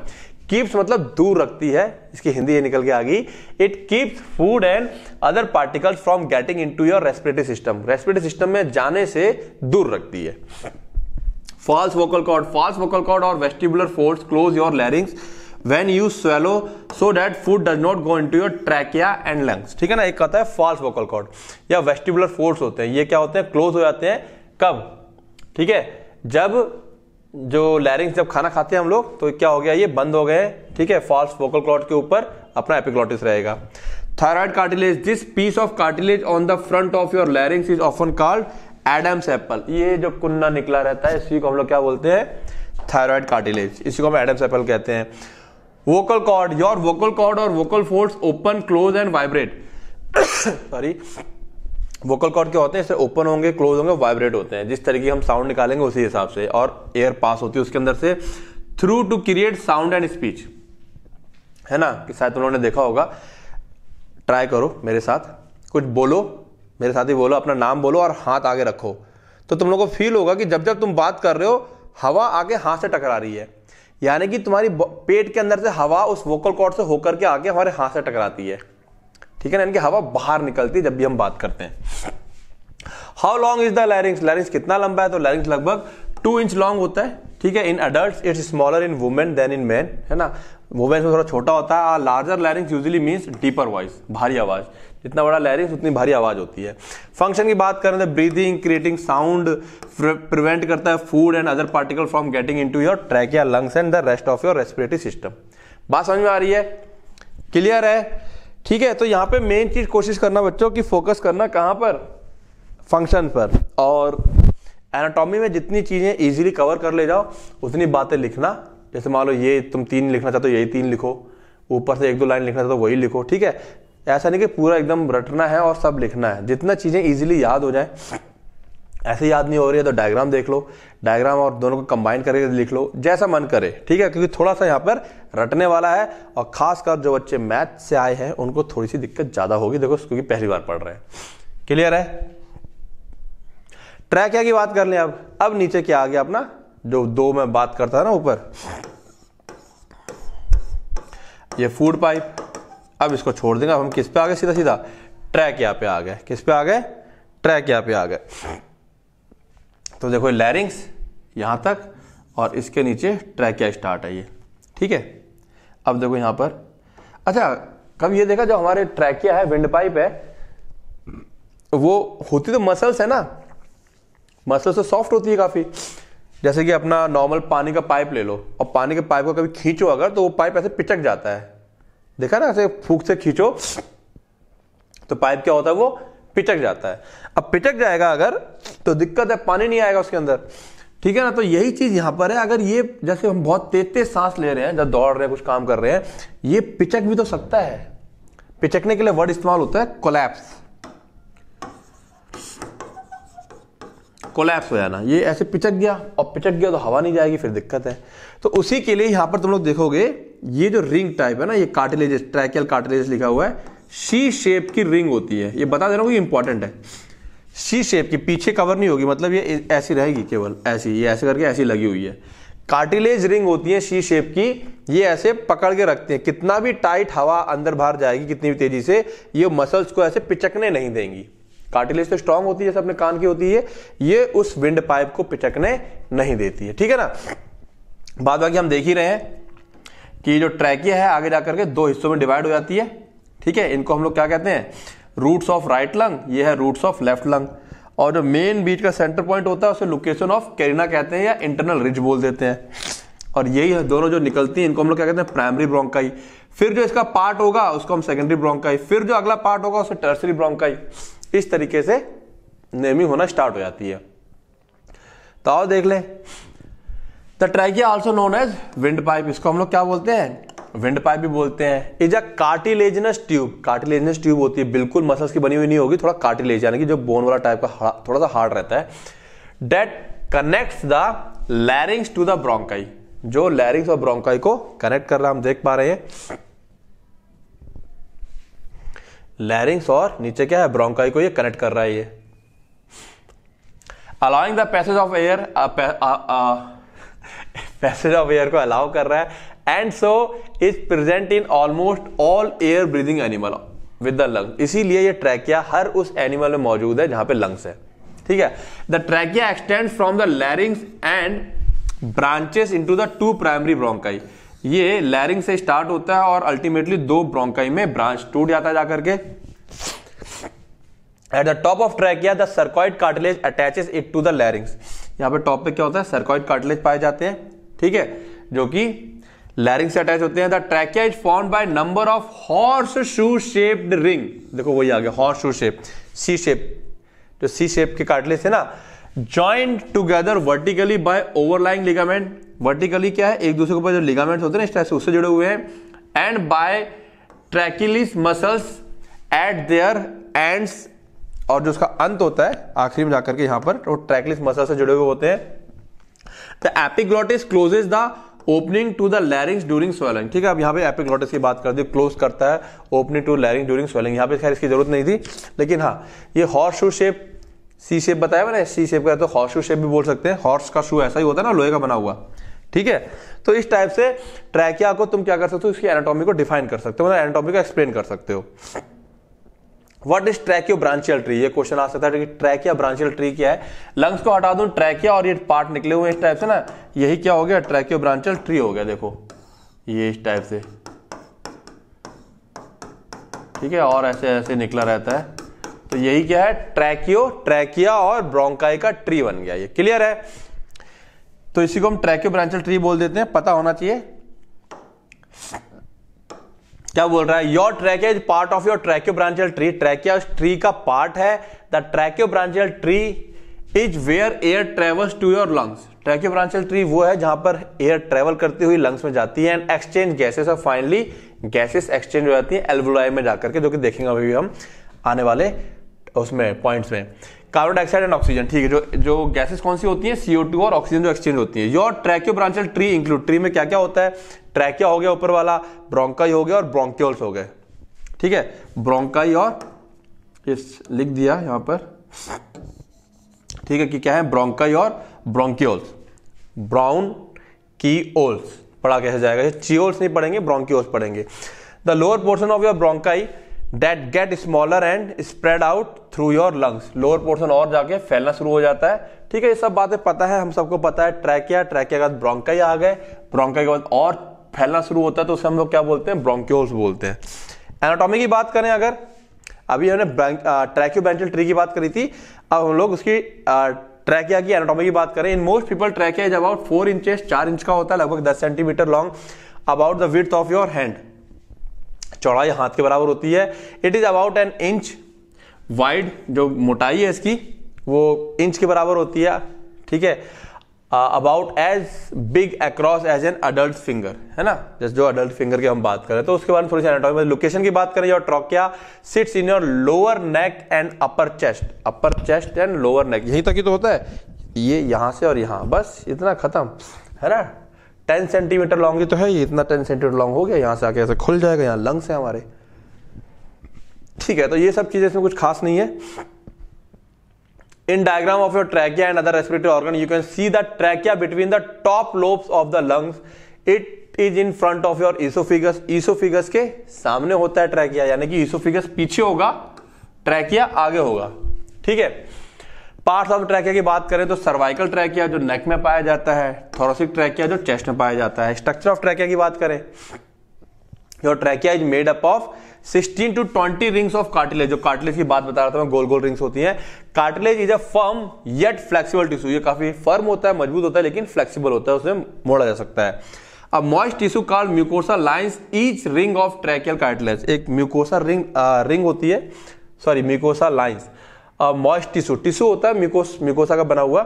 keeps मतलब दूर रखती है इसकी हिंदी ये निकल के आ गई it keeps food and other particles from getting in to your respiratory system respiratory system में जाने से दूर रखती है false vocal cord false vocal cord और vestibular folds close your larynx when you swallow so that food does not go in to your trachea and lungs ठीक है ना एक कहता है फॉल्स वोकल कॉर्ड या वेस्टिबुलर फोर्स होते हैं ये क्या होते हैं क्लोज हो जाते हैं कब ठीक है जब जो लैरिंग्स जब खाना खाते हैं हम लोग तो क्या हो गया ये बंद हो गए ठीक है फॉल्स वोकल क्लॉट के ऊपर अपना एपिक्लॉटिस रहेगा thyroid cartilage this piece of cartilage on the front of your larynx is often called Adam's apple ये जो कुन्ना निकला रहता है इसी को हम लोग क्या बोलते हैं थायराइड कार्टिलेज इसी को हम एडम्स एप्पल कहते हैं vocal cord your vocal cord और vocal folds open close and vibrate sorry vocal cord क्या होते हैं इससे ओपन होंगे क्लोज होंगे वाइब्रेट होते हैं जिस तरीके हम साउंड निकालेंगे उसी हिसाब से और एयर पास होती है उसके अंदर से through to create sound and speech है ना कि शायद उन्होंने देखा होगा ट्राई करो मेरे साथ कुछ बोलो मेरे साथ ही बोलो अपना नाम बोलो और हाथ आगे रखो तो तुम लोग को फील होगा कि जब जब तुम बात कर रहे हो हवा आगे हाथ से टकरा रही है यानी कि तुम्हारी पेट के अंदर से हवा उस वोकल कॉर्ड से होकर के आगे हमारे हाथ से टकराती है ठीक है ना इनकी हवा बाहर निकलती है जब भी हम बात करते हैं how long is the larynx larynx कितना लंबा है तो लैरिंग्स लगभग टू इंच लॉन्ग होता है ठीक है in adult it's smaller in women than in man है ना वुमेन थोड़ा छोटा होता है larger larynx usually means deeper voice भारी आवाज़ जितना बड़ा लैरिंग्स उतनी भारी आवाज़ होती है फंक्शन की बात करें तो ब्रीदिंग क्रिएटिंग साउंड प्रिवेंट करता है food and other particle from getting in to your track या lungs and the rest of your respiratory system बात समझ में आ रही है क्लियर है ठीक है तो यहाँ पे मेन चीज़ कोशिश करना बच्चों कि फोकस करना कहाँ पर फंक्शन पर और एनाटॉमी में जितनी चीज़ें इजीली कवर कर ले जाओ उतनी बातें लिखना जैसे मान लो ये तुम तीन लिखना चाहते हो यही तीन लिखो ऊपर से एक दो लाइन लिखना चाहते हो वही लिखो ठीक है ऐसा नहीं कि पूरा एकदम रटना है और सब लिखना है जितना चीज़ें इजीली याद हो जाए ऐसे याद नहीं हो रही है तो डायग्राम देख लो डायग्राम और दोनों को कंबाइन करके लिख लो जैसा मन करे ठीक है क्योंकि थोड़ा सा यहाँ पर रटने वाला है और खासकर जो बच्चे मैथ से आए हैं उनको थोड़ी सी दिक्कत ज़्यादा होगी देखो क्योंकि पहली बार पढ़ रहे हैं क्लियर है ट्रैक की बात कर लें अब अब नीचे क्या आ गया अपना जो दो में बात करता है ना ऊपर ये फूड पाइप अब इसको छोड़ देंगे अब हम किस पे आ गए सीधा सीधा ट्रैक यहाँ पे आ गए किस पे आ गए ट्रैक यहाँ पे आ गए तो देखो लैरिंग्स यहाँ तक और इसके नीचे ट्रैकिया स्टार्ट है ये ठीक है अब देखो यहाँ पर अच्छा कब ये देखा जो हमारे ट्रैकिया है विंड पाइप है वो होती तो मसल्स है ना मसल्स तो सॉफ्ट होती है काफ़ी जैसे कि अपना नॉर्मल पानी का पाइप ले लो और पानी के पाइप को कभी खींचो अगर तो वो पाइप ऐसे पिचक जाता है देखा ना ऐसे फूक से खींचो तो पाइप क्या होता है वो पिचक जाता है अब पिचक जाएगा अगर तो दिक्कत है पानी नहीं आएगा उसके अंदर ठीक है ना तो यही चीज यहां पर है अगर ये जैसे हम बहुत तेज तेज सांस ले रहे हैं जब दौड़ रहे हैं कुछ काम कर रहे हैं ये पिचक भी तो सकता है पिचकने के लिए वर्ड इस्तेमाल होता है कोलैप्स कोलैप्स हो जाना ये ऐसे पिचक गया और पिचक गया तो हवा नहीं जाएगी फिर दिक्कत है तो उसी के लिए यहां पर तुम लोग देखोगे ये जो रिंग टाइप है ना ये कार्टिलेजेस ट्रैकियल कार्टिलेजेस लिखा हुआ है सी शेप की रिंग होती है ये बता दे रहा हूँ कि इंपॉर्टेंट है सी शेप की पीछे कवर नहीं होगी मतलब ये ऐसी रहेगी केवल ऐसी ये ऐसे करके ऐसी लगी हुई है कार्टिलेज रिंग होती है सी शेप की ये ऐसे पकड़ के रखते हैं कितना भी टाइट हवा अंदर बाहर जाएगी कितनी भी तेजी से ये मसल्स को ऐसे पिचकने नहीं देंगी कार्टिलेज तो स्ट्रांग होती है जैसे अपने कान की होती है ये उस विंड पाइप को पिचकने नहीं देती है ठीक है ना बाद बाकी हम देख ही रहे हैं कि जो ट्रैकिया है आगे जाकर के दो हिस्सों में डिवाइड हो जाती है ठीक है इनको हम लोग क्या कहते हैं रूट्स ऑफ राइट लंग ये है रूट्स ऑफ लेफ्ट लंग और जो मेन बीच का सेंटर पॉइंट होता है उसे लोकेशन ऑफ कैरिना कहते हैं या इंटरनल रिज बोल देते हैं और यही है, दोनों जो निकलती हैं इनको हम लोग क्या कहते हैं प्राइमरी ब्रोंकाई फिर जो इसका पार्ट होगा उसको हम सेकेंडरी ब्रोंकाई फिर जो अगला पार्ट होगा उसे टर्सरी ब्रोंकाई इस तरीके से नेमिंग होना स्टार्ट हो जाती है तो आओ देख ले the trachea also known as windpipe इसको हम लोग क्या बोलते हैं विंड पाइप भी बोलते हैं is a cartilaginous tube cartilaginous tube होती है बिल्कुल मसल्स की बनी हुई नहीं होगी थोड़ा कार्टिलेज यानी कि जो बोन वाला टाइप का थोड़ा सा हार्ड रहता है that connect the larynx to the bronchi जो लैरिंग्स और ब्रोंकाई को कनेक्ट कर रहा हम देख पा रहे हैं लैरिंग्स और नीचे क्या है ब्रोंकाई को ये कनेक्ट कर रहा है ये allowing the passage of air passage of air को अलाउ कर रहा है and so is present in almost all air breathing animal with the lung इसीलिए ये ट्रैकिया हर उस एनिमल में मौजूद है जहां पे लंग्स है ठीक है the trachea extend from the larynx and branches into the two primary bronchi ये लैरिंग से स्टार्ट होता है और अल्टीमेटली दो ब्रोंकाई में ब्रांच टूट जाता है जाकर के at the top of trachea the cricoid cartilage attaches it to the larynx यहां पे टॉप पे क्या होता है सर्कॉइड कार्टिलेज पाए जाते हैं ठीक है जो कि लैरिंग से अटैच होते हैं the trachea is form by number of horseshoe shaped ring देखो वही आ गया horseshoe shape C shape जो सी शेप के काटले है ना joint together vertically by overlying ligament vertically क्या है एक दूसरे के ऊपर जो लिगामेंट होते हैं इस टाइप से उससे जुड़े हुए हैं and by trachealis muscles at their ends और जो उसका अंत होता है आखिरी में जाकर के यहां पर वो तो ट्रैकिलिस मसल से जुड़े हुए होते हैं the epiglottis closes the opening to the larynx during swallowing ठीक है अब यहाँ पे एपिग्लॉटिस की बात कर दी क्लोज करता है opening to larynx during swallowing यहाँ पे खैर इसकी जरूरत नहीं थी लेकिन हाँ ये horseshoe shape C shape बताया मैंने सी शेप का तो हॉर्स शू शेप भी बोल सकते हैं हॉर्स का शू ऐसा ही होता है ना लोहे का बना हुआ ठीक है तो इस टाइप से ट्रैकिया को तुम क्या कर सकते हो इसकी एनाटॉमी को डिफाइन कर सकते हो मतलब एनाटॉमी को एक्सप्लेन कर सकते हो what is tracheobronchial tree ये क्वेश्चन आ सकता है कि ट्रैकिया ब्रांचियल ट्री क्या है लंग्स को हटा दूं ट्रैकिया और ये पार्ट निकले हुए इस टाइप से ना यही क्या हो गया ट्रैकियो ब्रांचियल ट्री हो गया देखो ये इस टाइप से ठीक है और ऐसे ऐसे निकला रहता है तो यही क्या है ट्रैकियो ट्रैकिया और ब्रोंकाई का ट्री बन गया ये क्लियर है तो इसी को हम ट्रैकियो ब्रांचल ट्री बोल देते हैं पता होना चाहिए क्या बोल रहा है your trachea is part of your tracheobronchial tree trachea tree का पार्ट है the bronchial tree is where air travels to your lungs tracheobronchial tree वो है जहां पर एयर ट्रेवल करती हुई लंग्स में जाती है एंड एक्सचेंज गैसेस और फाइनली गैसेस एक्सचेंज हो जाती है एल्वोलाई में जाकर के जो कि देखेंगे अभी हम आने वाले उसमें पॉइंट्स में कार्बन डाइऑक्साइड एंड ऑक्सीजन ठीक है जो जो गैसेस कौन सी होती हैं सीओ टू और ऑक्सीजन जो एक्सचेंज होती है your tracheobronchial tree include tree में क्या क्या होता है ट्रैक्या हो गया ऊपर वाला ब्रोंकाई हो गया और ब्रोंक्योल्स हो गए ठीक है ब्रोंकाई और लिख दिया यहां पर ठीक है कि क्या है ब्रोंकाई और ब्रोंक्योल्स ब्राउन की ओल्स पढ़ा कैसे जाएगा चीओल्स नहीं पढ़ेंगे ब्रोंक्योल्स पढ़ेंगे the lower portion of your bronchi that get smaller and spread out through your lungs lower portion और जाके फैलना शुरू हो जाता है ठीक है ये सब बातें पता है हम सबको पता है ट्रैकिया ट्रैकिया के बाद ब्रोंकाई आ गए ब्रोंकाई के बाद और फैलना शुरू होता है तो उसे हम लोग क्या बोलते हैं ब्रोंक्योल्स बोलते हैं एनाटॉमी की बात करें अगर अभी हमने ट्रैक्योबेंटल ट्री की बात करी थी अब हम लोग उसकी ट्रैकिया की एनाटॉमी की बात करें in most people trachea is about four inches चार इंच का होता है लगभग दस centimetre long about the width of your hand चौड़ाई हाथ के बराबर होती है it is about an inch wide जो मोटाई है इसकी वो इंच के बराबर होती है ठीक है about as big across as an adult finger है ना जैसे जो अडल्ट फिंगर की हम बात करें तो उसके बाद में थोड़ी सी एनाटॉमी लोकेशन की बात करें और trachea sits in your lower neck and upper chest upper chest and lower neck यहीं तक ही तो होता है ये यहां से और यहां बस इतना खत्म है ना टेन सेंटीमीटर लॉन्ग तो है ये इतना टेन सेंटीमीटर लॉन्ग हो गया यहाँ से आके ऐसे खुल जाएगा यहाँ लंग्स हैं हमारे ठीक है तो ये सब चीजें इसमें कुछ खास नहीं है in diagram of your trachea and other respiratory organ you can see the trachea between the top lobes of the lungs it is in front of your oesophagus oesophagus के सामने होता है ट्रैकिया यानी कि इसोफिगस पीछे होगा trachea आगे होगा ठीक है पार्ट्स ऑफ ट्रैकिया की बात करें तो सर्वाइकल ट्रैकिया जो नेक में पाया जाता है थोरोसिक ट्रैकिया जो चेस्ट में पाया जाता है स्ट्रक्चर ऑफ ट्रैकिया की बात करें your trachea is made up of 16 two 20 rings of cartilage जो कार्टिलेज की बात बता रहा था मैं गोल गोल रिंग्स होती हैं cartilage is a firm yet flexible tissue ये काफी फर्म होता है मजबूत होता है लेकिन फ्लेक्सिबल होता है उसे मोड़ा जा सकता है अब moist tissue called mucosa lines each ring of tracheal cartilage एक म्यूकोसा रिंग आ, रिंग होती है sorry mucosa lines moist tissue tissue होता है मिकोस मिकोसा का बना हुआ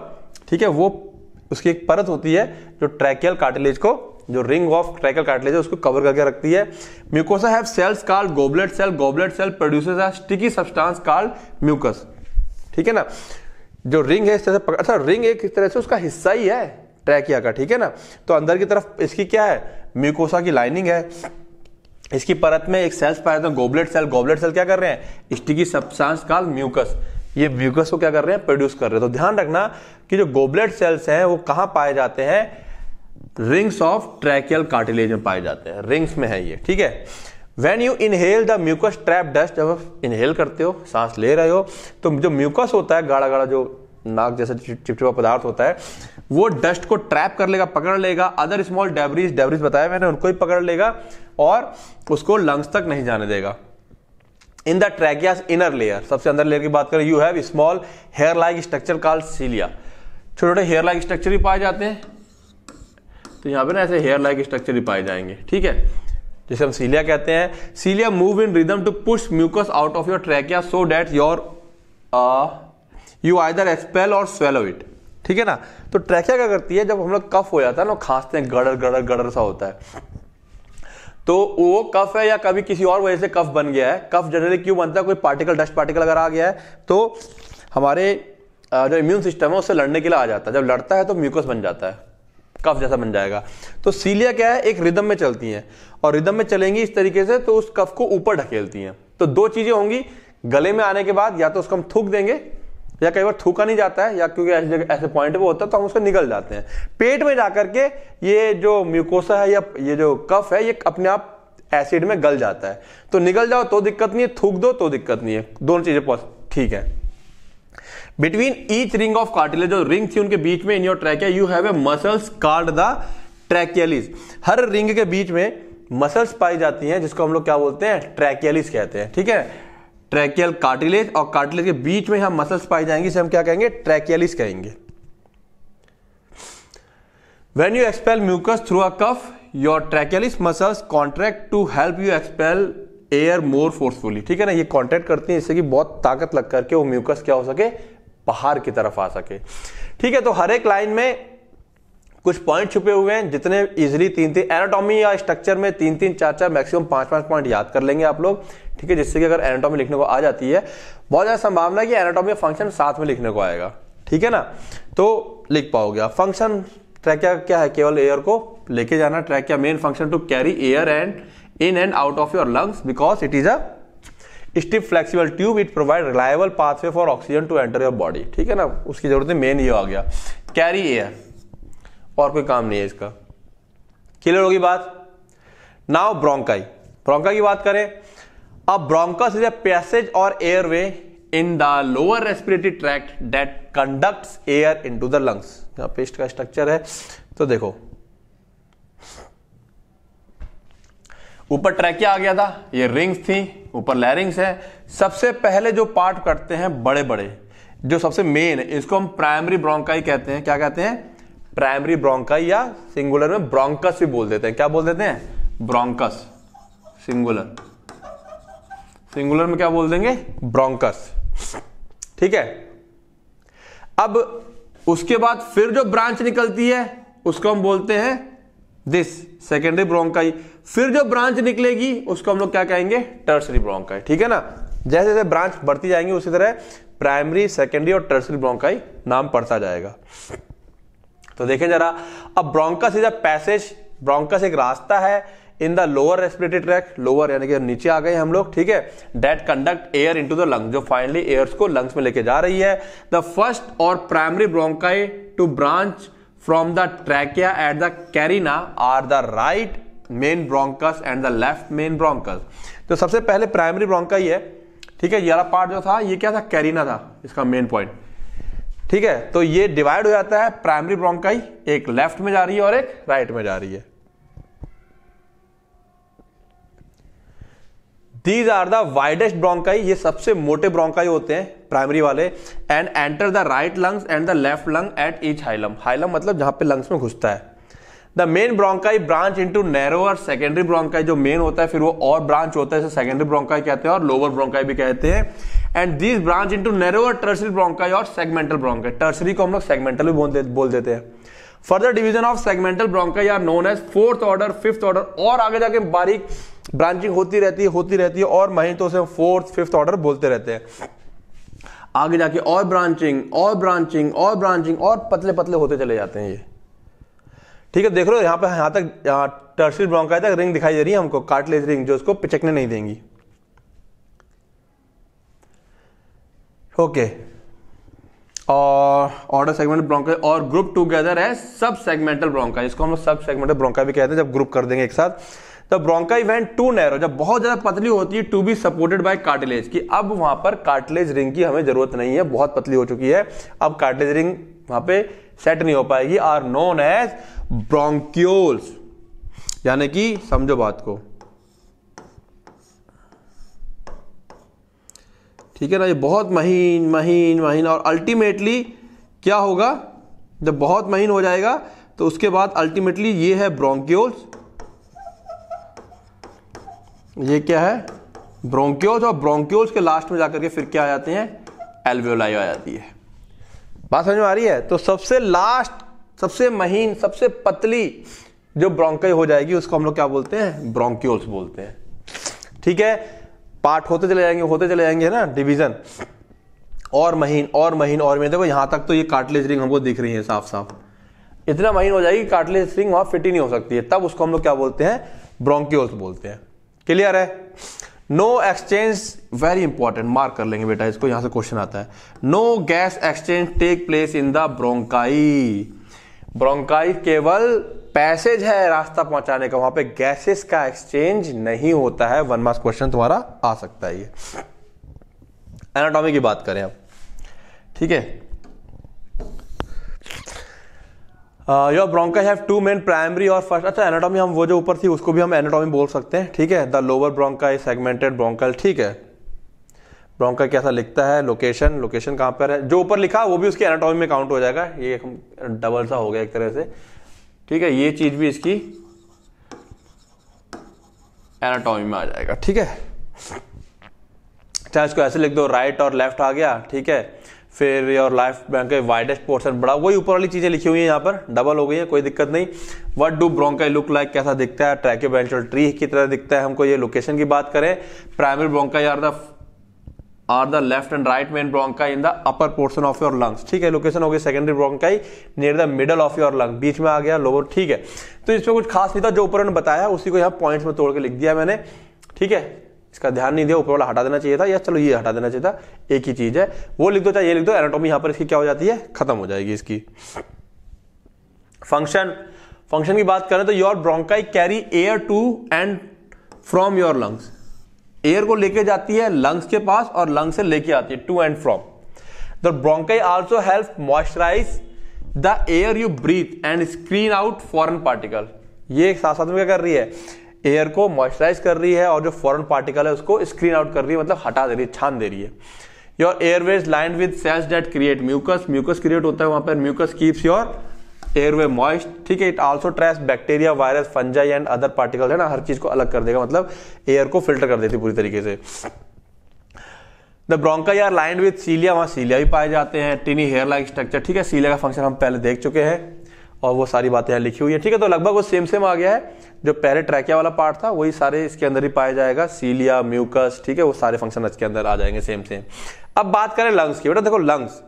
ठीक है वो उसकी एक परत होती है जो ट्रैकियल कार्टिलेज को जो रिंग ऑफ ट्रैकियल कार्टिलेज है उसको कवर करके रखती है mucosa have cells called goblet cell goblet cell produces a sticky substance called mucus ठीक है ना जो रिंग है इस तरह से अच्छा रिंग एक इस तरह से उसका हिस्सा ही है ट्रैकिया का ठीक है ना तो अंदर की तरफ इसकी क्या है म्यूकोसा की लाइनिंग है इसकी परत में एक सेल्स पाए जाते हैं गोबलेट सेल गोबलेट सेल क्या कर रहे हैं स्टिकी सब्सटेंस कॉल्ड म्यूकस ये म्यूकस को क्या कर रहे हैं प्रोड्यूस कर रहे हैं तो ध्यान रखना कि जो गोबलेट सेल्स हैं वो कहां पाए जाते हैं रिंग्स ऑफ ट्रैकियल कार्टिलेज में पाए जाते हैं रिंग्स में है ये ठीक है when you inhale the mucus trap dust जब आप इनहेल करते हो सांस ले रहे हो तो जो म्यूकस होता है गाढ़ा गाढ़ा जो नाक जैसा चिपचिपा पदार्थ होता है वो डस्ट को ट्रैप कर लेगा पकड़ लेगा अदर स्मॉल डेबरीज डेबरीज बताया मैंने उनको ही पकड़ लेगा और उसको लंग्स तक नहीं जाने देगा in the trachea inner layer सबसे अंदर लेयर की बात करें you have small hair like structure call cilia छोटे छोटे हेयर लाइक स्ट्रक्चर ही पाए जाते हैं तो यहाँ पे ना ऐसे हेयर लाइक स्ट्रक्चर ही पाए जाएंगे ठीक है जैसे हम सीलिया कहते हैं cilia move in rhythm to push mucus out of your trachea so that your you either expel और स्वेलो इट ठीक है ना तो ट्रैकिया क्या करती है जब हम लोग कफ हो जाता है ना खांसते हैं गड़र गड़र गड़र सा होता है तो वो कफ है या कभी किसी और वजह से कफ बन गया है कफ जनरली क्यों बनता है कोई पार्टिकल डस्ट पार्टिकल अगर आ गया है तो हमारे जो इम्यून सिस्टम है उससे लड़ने के लिए आ जाता है जब लड़ता है तो म्यूकस बन जाता है कफ जैसा बन जाएगा तो सीलिया क्या है एक रिदम में चलती हैं और रिदम में चलेंगी इस तरीके से तो उस कफ को ऊपर ढकेलती हैं तो दो चीजें होंगी गले में आने के बाद या तो उसको हम थूक देंगे या कई बार थूका नहीं जाता है या क्योंकि ऐसे जगह ऐसे पॉइंट पे होता है तो हम उसको निकल जाते हैं पेट में जाकर के ये जो म्यूकोसा है या ये जो कफ है ये अपने आप एसिड में गल जाता है तो निकल जाओ तो दिक्कत नहीं है थूक दो तो दिक्कत नहीं है दोनों चीजें ठीक है between each ring of cartilage जो रिंग थी उनके बीच में in your track you have a muscles called the trachealis हर रिंग के बीच में मसल्स पाई जाती हैं जिसको हम लोग क्या बोलते हैं ट्रैकियलिस कहते हैं ठीक है ट्रैकियल कार्टिलेज और कार्टिलेज के बीच में यहां मसल्स पाई जाएंगे इसे हम क्या कहेंगे ट्रैकियलिस कहेंगे when you expel mucus through a cough your trachealis muscles contract to help you expel air more forcefully ठीक है ना ये कॉन्ट्रैक्ट करती है इससे कि बहुत ताकत लग करके वो म्यूकस क्या हो सके बाहर की तरफ आ सके ठीक है तो हर एक लाइन में कुछ पॉइंट छुपे हुए हैं जितने इजिली तीन तीन एनाटॉमी या स्ट्रक्चर में तीन तीन चार चार मैक्सिमम पांच पांच पॉइंट याद कर लेंगे आप लोग ठीक है जिससे कि अगर एनाटॉमी लिखने को आ जाती है बहुत ज़्यादा संभावना है कि एनाटॉमी फंक्शन साथ में लिखने को आएगा ठीक है ना तो लिख पाओगे आप फंक्शन ट्रैक क्या है केवल एयर को लेके जाना ट्रैक क्या main function to carry air and in and out of your lungs because it is a stiff flexible tube it provide reliable pathway for oxygen to enter your body ठीक है ना उसकी जरूरत है मेन ये आ गया carry air और कोई काम नहीं है इसका क्लियर होगी बात नाउ ब्रोंकाई ब्रोंका की बात करें अब bronchus इज a पैसेज और airway in the lower respiratory tract that conduct air in to the lungs पेस्ट का स्ट्रक्चर है तो देखो ऊपर ट्रैक क्या आ गया था ये रिंग्स थी ऊपर लैरिंग्स है सबसे पहले जो पार्ट करते हैं बड़े बड़े जो सबसे मेन इसको हम प्राइमरी ब्रोंकाई कहते हैं क्या कहते हैं प्राइमरी ब्रोंकाई या सिंगुलर में ब्रोंकस भी बोल देते हैं क्या बोल देते हैं ब्रोंकस सिंगुलर सिंगुलर में क्या बोल देंगे ब्रोंकस ठीक है अब उसके बाद फिर जो ब्रांच निकलती है उसको हम बोलते हैं दिस सेकेंडरी ब्रोंकाई फिर जो ब्रांच निकलेगी उसको हम लोग क्या कहेंगे टर्सरी ब्रोंकाई ठीक है ना जैसे जैसे ब्रांच बढ़ती जाएंगी उसी तरह प्राइमरी सेकेंडरी और टर्सरी ब्रोंकाई नाम पड़ता जाएगा तो देखें जरा अब bronchus is a passage bronchus एक रास्ता है in the lower respiratory track lower यानी कि नीचे आ गए हम लोग ठीक है that conduct air into the lungs जो फाइनली एयर्स को लंग्स में लेके जा रही है द फर्स्ट और primary bronchi to branch from the trachea at the carina are the right main bronchus and the left main bronchus तो सबसे पहले प्राइमरी ब्रोंकाई है ठीक है यारा पार्ट जो था ये क्या था कैरिना था इसका मेन पॉइंट ठीक है तो ये डिवाइड हो जाता है प्राइमरी ब्रोंकाई एक लेफ्ट में जा रही है और एक राइट में जा रही है these are the widest bronchi ये सबसे मोटे ब्रोंकाई होते हैं प्राइमरी वाले and enter the right lungs and the left lung at each hilum hilum मतलब जहां पे लंग्स में घुसता है the main bronchi branch into narrower secondary bronchi जो मेन होता है फिर वो और ब्रांच होता है जैसे सेकेंडरी ब्रोंकाई कहते हैं और लोअर ब्रोंकाई भी कहते हैं and this branch into narrower tertiary bronchi और सेगमेंटल ब्रोंकाई टर्सरी को हम लोग सेगमेंटल भी बोल देते हैं further division of segmental bronchi या known as fourth order fifth order और आगे जाके बारीक ब्रांचिंग होती रहती है होती रहती है और महीन तो उसे फोर्थ फिफ्थ ऑर्डर बोलते रहते हैं आगे जाके और ब्रांचिंग और ब्रांचिंग और ब्रांचिंग और पतले पतले होते चले जाते हैं ये ठीक है देख लो यहां पर यहां तक टर्सिल ब्रॉन्का तक रिंग दिखाई दे रही है हमको कार्टलेज रिंग जो उसको पिचकने नहीं देंगी ओके okay. और ऑर्डर सेगमेंट ब्रोंका और ग्रुप टुगेदर है सब सेगमेंटल ब्रोंका इसको हम लोग सब सेगमेंटल ब्रोंका भी कहते हैं जब ग्रुप कर देंगे एक साथ तो ब्रोंका इवेंट टू नैरो जब बहुत ज्यादा पतली होती है to be supported by cartilage की अब वहां पर कार्टिलेज रिंग की हमें जरूरत नहीं है बहुत पतली हो चुकी है अब कार्टिलेज रिंग वहां पे सेट नहीं हो पाएगी आर नोन एज ब्रोंक्योल्स यानी कि समझो बात को ठीक है ना ये बहुत महीन महीन महीन और अल्टीमेटली क्या होगा जब बहुत महीन हो जाएगा तो उसके बाद अल्टीमेटली ये है ब्रोंक्योल्स ये क्या है ब्रोंक्योल्स और ब्रोंक्योल्स के लास्ट में जाकर के फिर क्या आ जाते हैं एल्वियोलाई आ जाती है बात समझ में आ रही है तो सबसे लास्ट सबसे महीन सबसे पतली जो ब्रोंकाई हो जाएगी उसको हम लोग क्या बोलते हैं ब्रोंक्योल्स बोलते हैं ठीक है पार्ट होते चले जाएंगे होते चले जाएंगे है ना डिवीजन और महीन और महीन और महीन देखो यहां तक तो ये कार्टिलेज रिंग हमको दिख रही है साफ साफ इतना महीन हो जाएगी कार्टिलेज रिंग वहां फिट ही नहीं हो सकती है तब उसको हम लोग क्या बोलते हैं ब्रोंकियोल्स बोलते हैं क्लियर है no exchange very important mark कर लेंगे बेटा इसको यहां से क्वेश्चन आता है no gas exchange take place in the bronchi bronchi केवल पैसेज है रास्ता पहुंचाने का वहां पे गैसेस का एक्सचेंज नहीं होता है वन मास क्वेश्चन तुम्हारा आ सकता है ये एनाटॉमी की बात करें आप ठीक है your bronchi have two main primary और फर्स्ट अच्छा एनाटॉमी हम वो जो ऊपर थी उसको भी हम एनाटॉमी बोल सकते हैं ठीक है the lower bronchi segmented bronchial ठीक है ब्रोंका कैसा लिखता है लोकेशन लोकेशन कहां पर है जो ऊपर लिखा वो भी उसके एनाटॉमी में काउंट हो जाएगा ये डबल सा हो गया एक तरह से ठीक है ये चीज भी इसकी एनाटॉमी में आ जाएगा ठीक है चाहे इसको ऐसे लिख दो राइट और लेफ्ट आ गया ठीक है फिर your life bank widest portion बड़ा वही ऊपर वाली चीजें लिखी हुई है यहाँ पर डबल हो गई है कोई दिक्कत नहीं what do bronchi look like कैसा दिखता है ट्रैक्योबेंचुअल ट्री की तरह दिखता है हमको ये लोकेशन की बात करें primary bronchi are the are the left and right main bronchi in the upper portion of your lungs ठीक है लोकेशन हो गई secondary bronchi near the middle of your lung बीच में आ गया लोअर ठीक है तो इसमें कुछ खास नहीं था जो ऊपर ने बताया उसी को यहाँ पॉइंट्स में तोड़ के लिख दिया मैंने ठीक है इसका ध्यान नहीं दिया ऊपर वाला हटा देना चाहिए था या चलो ये हटा देना चाहिए था एक ही चीज है वो लिख दो चाहे ये लिख दो एनाटोमी यहाँ पर इसकी क्या हो जाती है खत्म हो जाएगी इसकी फंक्शन फंक्शन की बात करें तो your bronchi carry air to and from your lungs air को लेके जाती है लंग्स के पास और लंग्स से लेके आती है to and from the bronchi also help moisturise the air you breathe and screen out foreign particle ये साथ साथ में क्या कर रही है एयर को मॉइस्चराइज कर रही है और जो फॉरन पार्टिकल है उसको स्क्रीन आउट कर रही है मतलब हटा दे रही है छान दे रही है your airways line with cells that create mucus mucus create होता है वहां पर mucus keeps your airway moist ठीक है it also traps bacteria virus fungi and other particle है ना हर चीज को अलग कर देगा मतलब एयर को फिल्टर कर देती पूरी तरीके से the bronchi are line with cilia वहां सीलिया भी पाए जाते हैं टिनी हेयर लाइक स्ट्रक्चर ठीक है सीलिया का फंक्शन हम पहले देख चुके हैं और वो सारी बातें यहाँ लिखी हुई है ठीक है तो लगभग वो सेम सेम आ गया है जो पहले ट्रैकिया वाला पार्ट था वही सारे इसके अंदर ही पाया जाएगा सीलिया म्यूकस ठीक है वो सारे फंक्शन इसके अंदर आ जाएंगे सेम सेम अब बात करें लंग्स की बेटा देखो लंग्स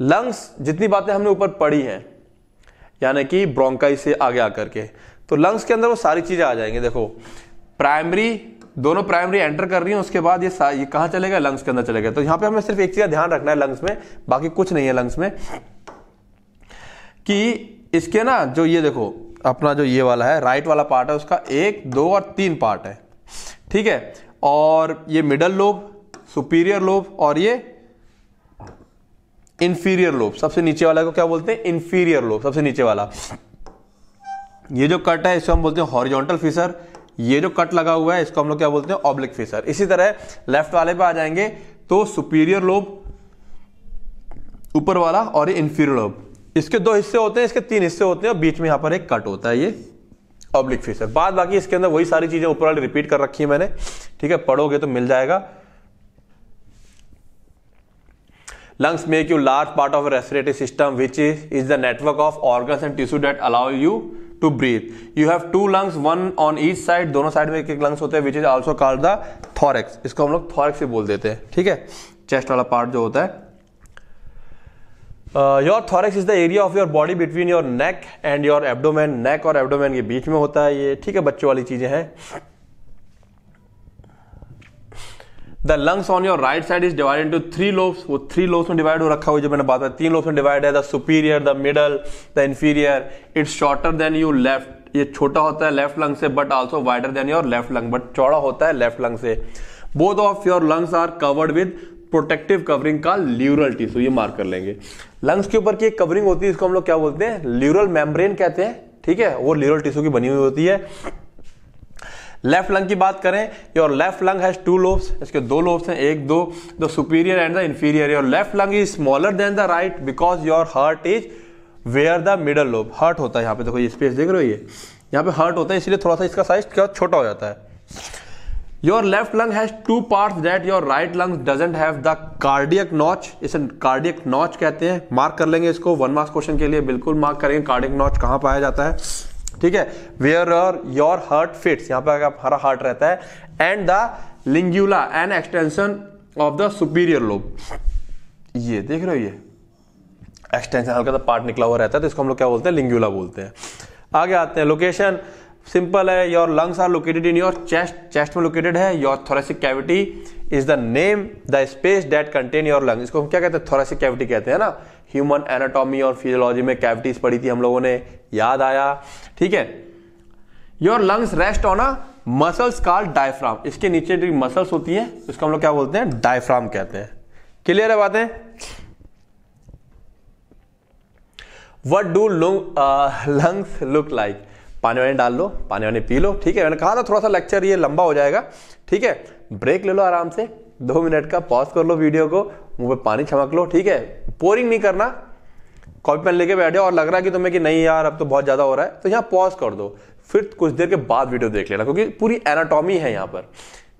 लंग्स जितनी बातें हमने ऊपर पढ़ी हैं यानी कि ब्रोंकाई से आगे आकर के तो लंग्स के अंदर वो सारी चीज़ें आ जाएंगे देखो प्राइमरी दोनों प्राइमरी एंटर कर रही हैं उसके बाद ये ये कहां चलेगा लंग्स के अंदर चलेगा तो यहां पे हमें सिर्फ एक चीज़ का ध्यान रखना है लंग्स में बाकी कुछ नहीं है लंग्स में कि इसके ना जो ये देखो अपना जो ये वाला है राइट वाला पार्ट है उसका एक दो और तीन पार्ट है ठीक है और ये मिडल लोब सुपीरियर लोब और ये इन्फीरियर लोब सबसे नीचे वाला को क्या बोलते हैं इंफीरियर लोब सबसे नीचे वाला ये जो कट है इसको हम बोलते हैं हॉरिजॉन्टल फिशर ये जो कट लगा हुआ है इसको हम लोग क्या बोलते हैं ऑब्लिक फिशर इसी तरह लेफ्ट वाले पे आ जाएंगे तो सुपीरियर लोब ऊपर वाला और इन्फीरियर लोब इसके दो हिस्से होते हैं इसके तीन हिस्से होते हैं और बीच में यहां पर एक कट होता है ये ऑब्लिक फिशर बाद बाकी इसके अंदर वही सारी चीजें ऊपर वाली रिपीट कर रखी है मैंने ठीक है पढ़ोगे तो मिल जाएगा lungs make you large part of a system which is is the network of organs and tissue that allow you to breathe you have two lungs one on each side दोनों साइड में एक एक लंग्स होते हैं which is also called the thorax इसको हम लोग थॉरेक्स ही बोल देते हैं ठीक है चेस्ट वाला पार्ट जो होता है your thorax is the area of your body between your neck and your abdomen neck और एबडोमैन के बीच में होता है ये ठीक है बच्चों वाली चीज़ें हैं the lungs on your right side is divide into three lobes वो थ्री लोब्स में डिवाइड हो रखा हुआ जो मैंने बात तीन लोब्स में डिवाइड है the superior the middle the inferior it's shorter than you left ये छोटा होता है लेफ्ट लंग से but also wider than your left lung but चौड़ा होता है लेफ्ट लंग से both of your lungs are covered with protective covering का ल्यूरल टिश्यू ये मार्क कर लेंगे लंग्स के ऊपर की एक कवरिंग होती है इसको हम लोग क्या बोलते हैं ल्यूरल मेम्ब्रेन कहते हैं ठीक है वो ल्यूरल टिश्यू की बनी हुई होती है लेफ्ट लंग की बात करें your left lung has two lobes इसके दो लोब्स हैं एक दो the superior and the inferior your left lung is smaller than the right because your heart is where the middle lobe heart होता है यहाँ पे देखो ये स्पेस देख रहे हो ये यहाँ पे हर्ट होता है इसलिए थोड़ा सा इसका साइज क्या छोटा हो जाता है your left lung has two part that your right lung doesn't have the cardiac notch इसे कार्डियक नॉच कहते हैं मार्क कर लेंगे इसको वन मार्क्स क्वेश्चन के लिए बिल्कुल मार्क करेंगे कार्डियक नॉच कहाँ पाया जाता है ठीक है where are your heart fits यहां पर हमारा हार्ट रहता है and the lingula an extension of the superior lobe ये देख रहे हो ये एक्सटेंशन हल्का सा पार्ट निकला हुआ रहता है तो इसको हम लोग क्या बोलते हैं लिंग्यूला बोलते हैं आगे आते हैं लोकेशन सिंपल है your lungs are located in your chest chest में लोकेटेड है your thoracic cavity is the name the space that contain your lungs इसको हम क्या कहते हैं थोरेसिक कैविटी कहते हैं ना ह्यूमन एनाटॉमी और फिजियोलॉजी में कैविटीज पढ़ी थी हम लोगों ने याद आया ठीक है your lungs rest on a muscles call diaphragm इसके नीचे जो मसल्स होती है उसको हम लोग क्या बोलते हैं डायफ्राम कहते हैं क्लियर है बातें what do lungs look like पानी वानी डाल लो पानी वानी पी लो ठीक है मैंने कहा था थोड़ा सा लेक्चर ये लंबा हो जाएगा ठीक है ब्रेक ले लो आराम से दो मिनट का पॉज कर लो वीडियो को मुंह पे पानी छमक लो ठीक है पोरिंग नहीं करना कॉपी पेन लेके बैठे और लग रहा है कि तुम्हें कि नहीं यार अब तो बहुत ज़्यादा हो रहा है तो यहाँ पॉज कर दो फिर कुछ देर के बाद वीडियो देख लेना क्योंकि पूरी एनाटॉमी है यहाँ पर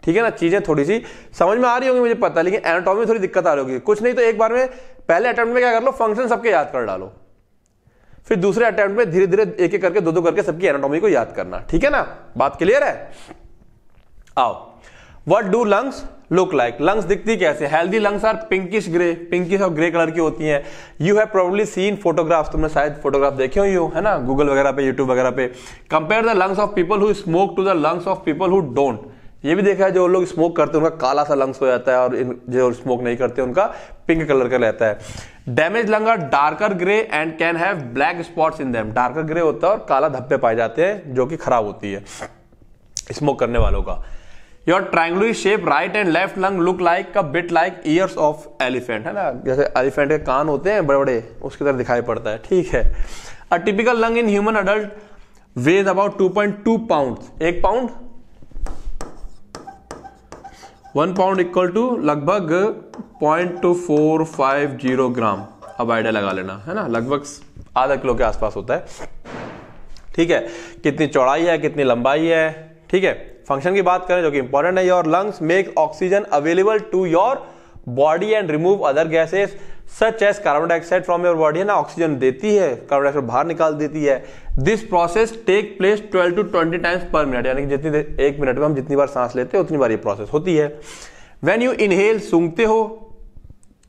ठीक है ना चीज़ें थोड़ी सी समझ में आ रही होंगी मुझे पता है लेकिन एनाटॉमी थोड़ी दिक्कत आ रही होगी कुछ नहीं तो एक बार में पहले अटैम्प्ट में क्या कर लो फंक्शन सबके याद कर डालो फिर दूसरे अटैम्प्ट में धीरे धीरे एक एक करके दो दो करके सबकी एनाटॉमी को याद करना ठीक है ना बात क्लियर है आओ what do lungs look like lungs दिखती कैसे healthy lungs are pinkish grey pinkish और ग्रे कलर की होती हैं you have probably seen photograph तुमने शायद फोटोग्राफ देखे हुई हो है ना गूगल वगैरह पे यूट्यूब वगैरह पे compare the lungs of people who smoke to the lungs of people who don't ये भी देखा है जो लोग स्मोक करते हैं उनका काला सा लंग्स हो जाता है और जो स्मोक नहीं करते उनका पिंक कलर का रहता है damage lung are darker grey and can have black spots in them darker grey होता है और काला धब्बे पाए जाते हैं जो कि खराब होती है स्मोक करने वालों का your triangular shape right and left lung look like का bit like ears of elephant है ना जैसे एलिफेंट के कान होते हैं बड़े बड़े उसकी तरह दिखाई पड़ता है ठीक है a typical lung in human adult weighs about 2.2 pound एक pound one pound equal to लगभग point two four five zero gram अब आइडिया लगा लेना है ना लगभग आधा किलो के आसपास होता है ठीक है कितनी चौड़ाई है कितनी लंबाई है ठीक है फंक्शन की बात करें जो कि इंपॉर्टेंट है your lungs make oxygen available to your body and remove other gases such as carbon dioxide from your body है ना ऑक्सीजन देती है कार्बन डाइऑक्साइड बाहर निकाल देती है this process take place 12 to 20 times per minute यानी कि जितनी एक मिनट में हम जितनी बार सांस लेते हैं उतनी बार ये प्रोसेस होती है वेन यू इनहेल सूंघते हो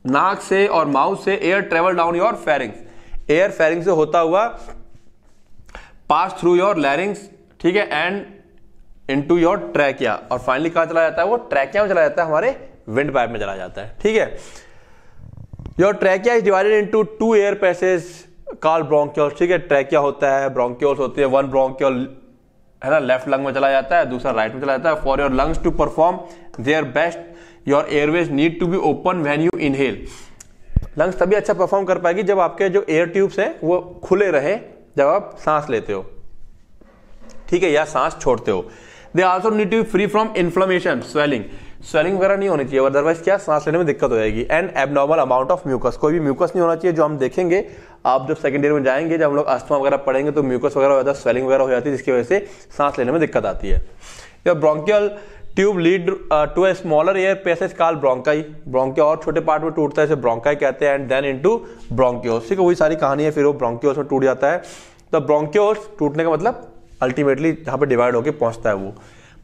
नाक से और माउथ से air travel down your pharynx air pharynx से होता हुआ पास थ्रू योर लैरिंग्स ठीक है एंड इनटू योर ट्रैकिया और फाइनली कहा चला जाता है वो ट्रैकिया में चला जाता है हमारे विंड पाइप में चला जाता है ठीक है your trachea is divided into two air passage call bronchioles ठीक है ट्रैकिया होता है ब्रोंक्योल्स होती है वन ब्रोंक्योल है ना लेफ्ट लंग में चला जाता है दूसरा राइट में चला जाता है for your lungs to perform their best your airways need to be open when you inhale lungs तभी अच्छा परफॉर्म कर पाएगी जब आपके जो एयर ट्यूब्स हैं वो खुले रहे जब आप सांस लेते हो ठीक है या सांस छोड़ते हो they also need to free from inflammation swelling swelling वगैरह नहीं होनी चाहिए अदरवाइज क्या सांस लेने में दिक्कत हो जाएगी and abnormal amount of mucus कोई भी म्यूकस नहीं होना चाहिए जो हम देखेंगे आप जब सेकेंड ईयर में जाएंगे जब हम लोग अस्थमा वगैरह पढ़ेंगे तो म्यूकस वगैरह हो जाता है स्वेलिंग वगैरह हो जाती है जिसकी वजह से सांस लेने में दिक्कत आती है या bronchial tube lead to a smaller air passage call bronchi bronchia और छोटे पार्ट में टूटता है इसे ब्रोंकाई कहते हैं एंड देन इनटू ब्रोंकियोस ठीक है वही सारी कहानी है फिर वो ब्रोंकियोस में टूट जाता है तो ब्रोंकियोस टूटने का मतलब अल्टीमेटली यहाँ पे डिवाइड होकर पहुंचता है वो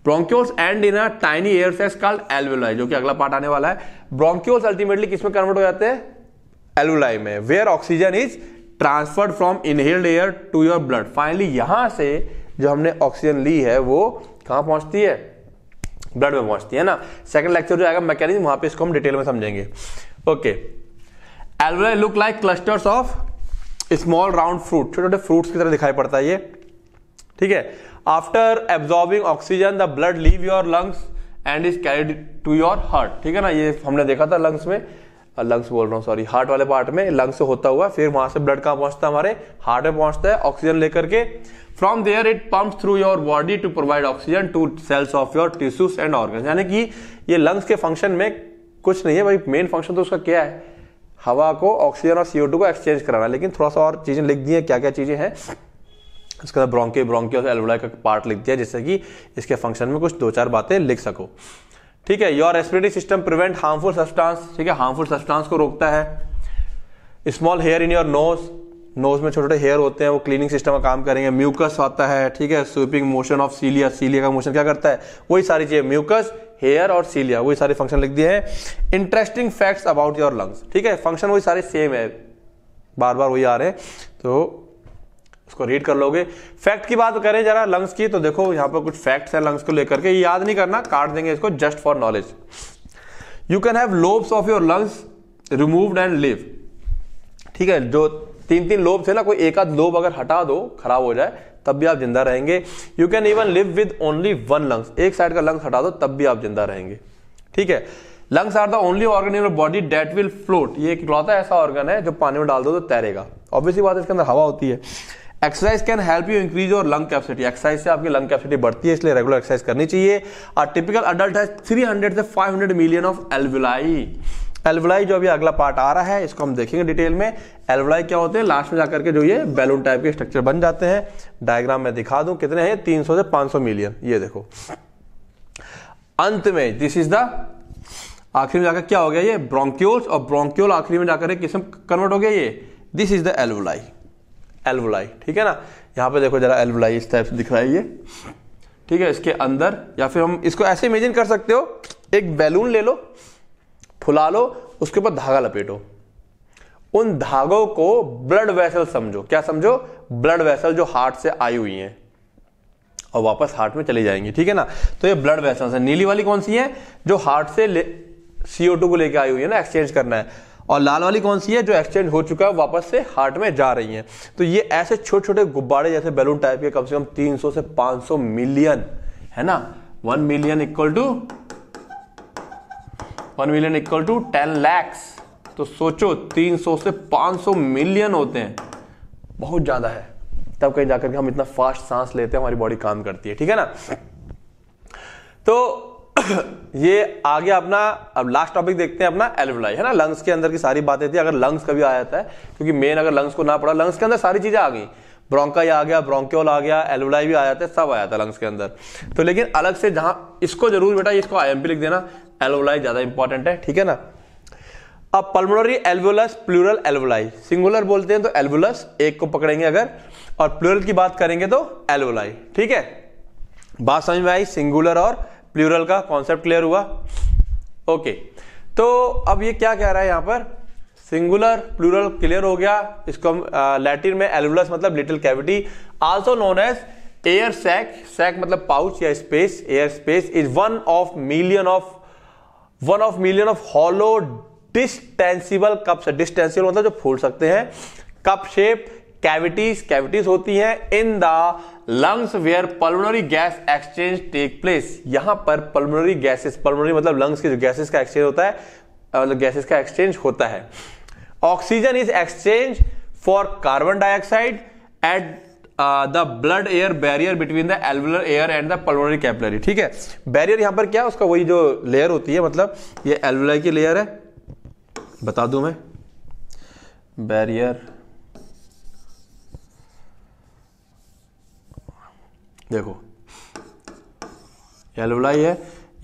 bronchioles and in tiny air cells called alveoli जो कि अगला पार्ट आने वाला है ब्रोंक्योल्स अल्टीमेटली किसमें कन्वर्ट हो जाते हैं एल्वोलाई में where oxygen is transferred from inhaled air to your blood finally यहां से जो हमने ऑक्सीजन ली है वो कहां पहुंचती है ब्लड में पहुंचती है ना सेकंड लेक्चर जो आएगा मैकेनिज्म वहां पे इसको हम डिटेल में समझेंगे okay alveoli look like clusters of small round fruit छोटे छोटे फ्रूट्स की तरह दिखाई पड़ता है ये ठीक है after absorbing oxygen the blood leave your lungs and is carried to your heart ठीक है ना ये हमने देखा था लंग्स में लंग्स बोल रहा हूँ सॉरी हार्ट वाले पार्ट में लंग्स से होता हुआ फिर वहां से ब्लड कहाँ पहुंचता है हमारे हार्ट में पहुंचता है ऑक्सीजन लेकर के from there it pump through your body to provide oxygen to cells of your tissues and organ यानी कि ये लंग्स के फंक्शन में कुछ नहीं है भाई मेन फंक्शन तो उसका क्या है हवा को ऑक्सीजन और सीओ को एक्सचेंज कराना लेकिन थोड़ा सा और चीजें लिख दी है क्या क्या चीजें हैं उसके बाद ब्रोंके ब्रोंके और एल्वोलाई का पार्ट लिख दिया जिससे कि इसके फंक्शन में कुछ दो चार बातें लिख सको ठीक है your respiratory system prevent harmful substance ठीक है हार्मफुल सब्सटेंस को रोकता है small hair in your nose nose में छोटे छोटे हेयर होते हैं वो क्लीनिंग सिस्टम का काम करेंगे म्यूकस आता है ठीक है sweeping motion of cilia cilia का मोशन क्या करता है वही सारी चीजें म्यूकस हेयर और सीलिया वही सारे फंक्शन लिख दिए हैं interesting facts about your lungs ठीक है फंक्शन वही सारे सेम है बार बार वही आ रहे हैं तो उसको रीड कर लोगे फैक्ट की बात करें जरा लंग्स की तो देखो यहाँ पर कुछ फैक्ट्स हैं लंग्स को लेकर के याद नहीं करना काट देंगे इसको just for knowledge you can have lobes of your lungs removed and live ठीक है जो तीन तीन लोब्स है ना कोई एक आध लोब अगर हटा दो खराब हो जाए तब भी आप जिंदा रहेंगे you can even live with only one lungs एक साइड का लंग्स हटा दो तब भी आप जिंदा रहेंगे ठीक है lungs are the only organ in body that will float ये एक लौता ऐसा ऑर्गन है जो पानी में डाल दो तो तैरेगा ऑब्वियसली बात इसके अंदर हवा होती है exercise can help you increase your lung capacity exercise से आपकी लंग कैपेसिटी बढ़ती है इसलिए रेगुलर एक्सरसाइज करनी चाहिए और टिपिकल अडल्ट है 300 से 500 मिलियन ऑफ एलविलाई एल्वलाई जो अभी अगला पार्ट आ रहा है इसको हम देखेंगे डिटेल में एल्वलाई क्या होते हैं लास्ट में जाकर के जो ये बैलून टाइप के स्ट्रक्चर बन जाते हैं डायग्राम में दिखा दूं कितने हैं 300 से 500 मिलियन ये देखो अंत में दिस इज द आखिर में जाकर क्या हो गया ये ब्रोंक्योल्स और ब्रोंक्योल आखिरी में जाकर किसम कन्वर्ट हो गया ये this is the alveoli alveoli ठीक है ना यहाँ पे देखो जरा एल्वलाई इस टाइप से दिख रहा है ये ठीक है इसके अंदर या फिर हम इसको ऐसे इमेजिन कर सकते हो एक बैलून ले लो फुला लो उसके ऊपर धागा लपेटो उन धागों को ब्लड वेसल समझो क्या समझो ब्लड वेसल जो हार्ट से आई हुई हैं और वापस हार्ट में चली जाएंगी ठीक है ना तो ये ब्लड वेसल्स है नीली वाली कौन सी है जो हार्ट से सीओ टू को लेकर आई हुई है ना एक्सचेंज करना है और लाल वाली कौन सी है जो एक्सचेंज हो चुका है वापस से हार्ट में जा रही है तो ये ऐसे छोटे छोटे गुब्बारे जैसे बैलून टाइप के कम से कम 300 से 500 मिलियन है ना one million equal to one million equal to ten lakhs तो सोचो 300 से 500 मिलियन होते हैं बहुत ज़्यादा है तब कहीं जाकर के हम इतना फास्ट सांस लेते हैं हमारी बॉडी काम करती है ठीक है ना तो ये आगे अपना अब लास्ट टॉपिक देखते हैं अपना एल्वलाई है ना लंग्स के अंदर की सारी बातें थी अगर लंग्स कभी आ जाता है क्योंकि मेन अगर लंग्स को ना पड़ा लंग्स के अंदर सारी चीजें आ गई ब्रोंका आ गया ब्रोंक्योल आ गया एल्वलाई भी आ जाता है सब आ जाता है लंग्स के अंदर तो लेकिन अलग से जहां इसको जरूर बेटा इसको आईएमपी लिख देना एल्वलाई ज्यादा इंपॉर्टेंट है ठीक है ना अब pulmonary alveolus plural alveoli singular बोलते हैं तो एल्वोलस एक को पकड़ेंगे अगर और प्लूरल की बात करेंगे तो एल्वोलाई ठीक है बात समझ में आई सिंगुलर और प्लूरल का कॉन्सेप्ट क्लियर हुआ ओके तो अब ये क्या कह रहा है यहां पर सिंगुलर प्लूरल क्लियर हो गया इसको लैटिन में एलवुलस मतलब little cavity also known as air sac sac मतलब पाउच या space air space is one of million of one of million of hollow distensible cups distensible मतलब जो फूल सकते हैं कप शेप कैविटीज कैविटीज होती हैं in the lungs where pulmonary gas exchange take place यहां पर पल्मोनरी गैसेस पल्मोनरी मतलब lungs के जो गैसेस का एक्सचेंज होता है मतलब गैसेस का एक्सचेंज होता है oxygen is exchange for carbon dioxide at the blood air barrier between the alveolar air and the pulmonary capillary ठीक है बैरियर यहां पर क्या उसका वही जो लेयर होती है मतलब ये एल्वुलर की लेयर है बता दूं मैं बैरियर देखो एलवलाई है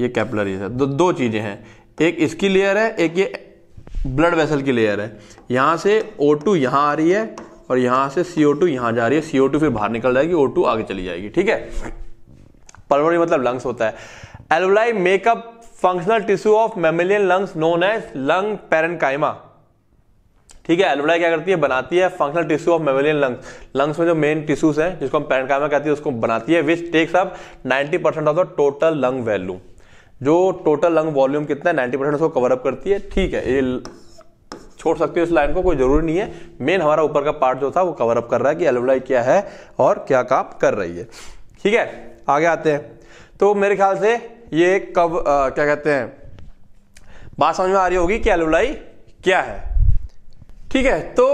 ये कैपलरी है दो, दो चीज़ें हैं एक इसकी लेयर है एक ये ब्लड वेसल की लेयर है यहाँ से ओ टू यहाँ आ रही है और यहाँ से सी ओ टू यहाँ जा रही है सी ओ टू फिर बाहर निकल जाएगी ओ टू आगे चली जाएगी ठीक है पल्मोनरी मतलब लंग्स होता है alveoli make up functional tissue of mammalian lungs known as lung parenchyma ठीक है एलोवेरा क्या करती है बनाती है functional tissue of mammalian lungs lungs में जो मेन टिश्यूज है जिसको हम पैनकामा कहती है उसको बनाती है which takes up ninety percent of the total lung value जो टोटल लंग वॉल्यूम कितना है नाइन्टी परसेंट उसको कवर अप करती है ठीक है ये छोड़ सकते हो इस लाइन को कोई जरूरी नहीं है मेन हमारा ऊपर का पार्ट जो था वो कवर अप कर रहा है कि एलोवेरा क्या है और क्या काम कर रही है ठीक है आगे आते हैं तो मेरे ख्याल से ये कब आ, क्या कहते हैं बात समझ में आ रही होगी कि एलोवेरा क्या है ठीक है तो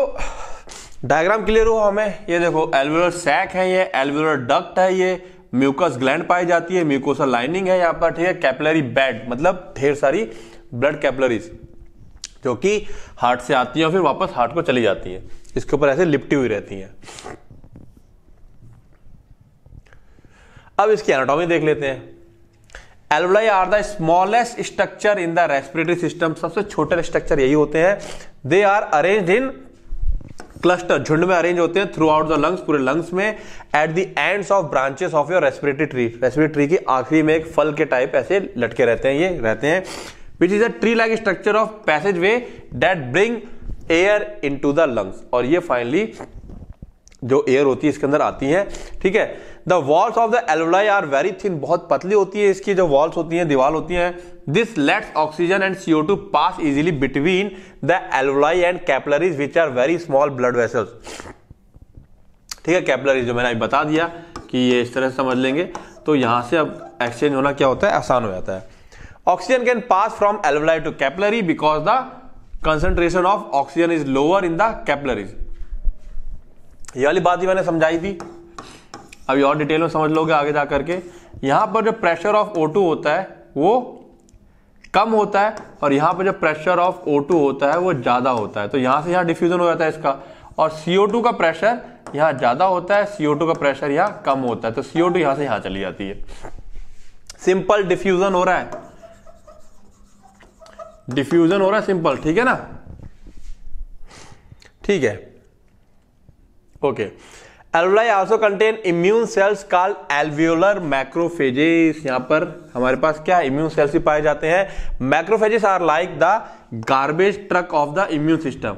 डायग्राम क्लियर हुआ हमें ये देखो एल्वुलर सैक है ये एल्वुलर डक्ट है ये म्यूकस ग्लैंड पाई जाती है म्यूकोसा लाइनिंग है यहाँ पर ठीक है कैपलरी बेड मतलब ढेर सारी ब्लड कैपलरीज जो कि हार्ट से आती है और फिर वापस हार्ट को चली जाती है इसके ऊपर ऐसे लिपटी हुई रहती है अब इसकी एनाटॉमी देख लेते हैं alveoli are the smallest structure in the respiratory system सबसे छोटे स्ट्रक्चर यही होते हैं they are arrange in cluster झुंड में अरेंज होते हैं थ्रू आउट द लंग्स पूरे लंग्स में at the ends of branches of your respiratory tree respiratory tree के आखिरी में एक फल के टाइप ऐसे लटके रहते हैं ये रहते हैं which is a tree like structure of passageway that bring air in to the lungs और ये फाइनली जो एयर होती है इसके अंदर आती है ठीक है the walls of the alveoli are very thin बहुत पतली होती है इसकी जो वॉल्स होती हैं दीवार होती हैं this lets oxygen and CO two pass easily between the alveoli and capillaries which are very small blood vessels ठीक है कैपलरीज जो मैंने अभी बता दिया कि ये इस तरह से समझ लेंगे तो यहां से अब एक्सचेंज होना क्या होता है आसान हो जाता है oxygen can pass from alveoli to capillary because the concentration of oxygen is lower in the capillaries ये वाली बात ही मैंने समझाई थी अभी और डिटेल में समझ लोगे आगे जा करके यहाँ पर जो प्रेशर ऑफ ओ होता है वो कम होता है और यहाँ पर जो प्रेशर ऑफ O2 होता है वो ज़्यादा होता है तो यहाँ से यहाँ डिफ्यूजन हो जाता है इसका और CO2 का प्रेशर यहाँ ज़्यादा होता है CO2 का प्रेशर यहाँ कम होता है तो CO2 यहाँ से यहाँ चली जाती है सिंपल डिफ्यूजन हो रहा है डिफ्यूजन हो रहा है सिंपल ठीक है ना ठीक है okay alveoli also contain immune cells call alveolar macrophages यहां पर हमारे पास क्या इम्यून सेल्स ही पाए जाते हैं macrophages are like the garbage truck of the immune system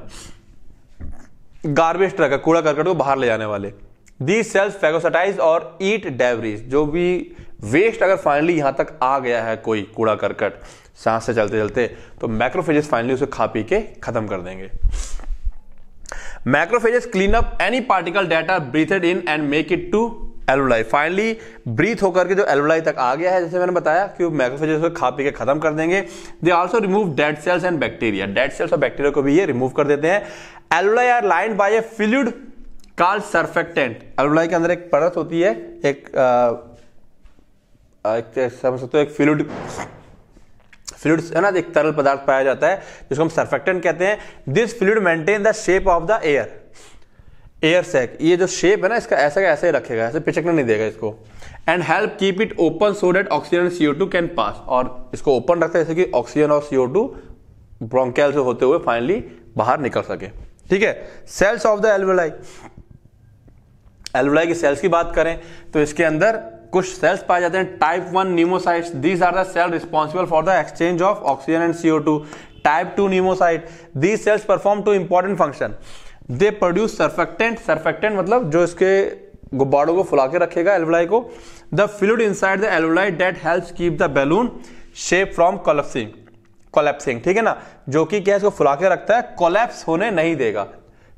garbage truck कूड़ा करकट को बाहर ले जाने वाले दी सेल्स फेगोसाइटाइज और ईट डेवरीज जो भी वेस्ट अगर फाइनली यहां तक आ गया है कोई कूड़ा करकट सांस से चलते चलते तो मैक्रोफेजेस फाइनली उसे खा पी के खत्म कर देंगे macrophages clean up any particle that breathed in and make it to to finally breathe होकर के जो एलुलाई तक आ गया है जैसे मैंने बताया कि मैक्रोफेजेस को खा पी के खत्म कर देंगे they also remove dead cells and bacteria dead cells और बैक्टीरिया को भी ये रिमूव कर देते हैं alveoli are line by a fluid called surfactant alveoli के अंदर एक परत होती है एक, आ, एक समझ सकते हो एक फ्लूड फ्लूड है ना एक तरल पदार्थ पाया जाता है जिसको हम सर्फेक्टेंट कहते हैं this fluid maintain the shape of the air air sac ये जो शेप है ना इसका ऐसा का ऐसा ही रखेगा ऐसे पिचकने नहीं देगा इसको and help keep it open so that oxygen CO two can pass और इसको ओपन रखता है जैसे कि ऑक्सीजन और सीओ टू ब्रोंकैल से होते हुए फाइनली बाहर निकल सके ठीक है cells of the alveoli alveoli की सेल्स की बात करें तो इसके अंदर कुछ सेल्स पाए जाते हैं type one pneumocytes these are the cell responsible for the exchange of oxygen and CO two type two pneumocyte these cells perform two important function they produce surfactant surfactant मतलब जो इसके गुब्बारों को फुला के रखेगा एलवलाई को the fluid inside the alveoli that help keep the balloon shape from collapsing collapsing ठीक है ना जो कि क्या इसको फुला के रखता है कॉलेप्स होने नहीं देगा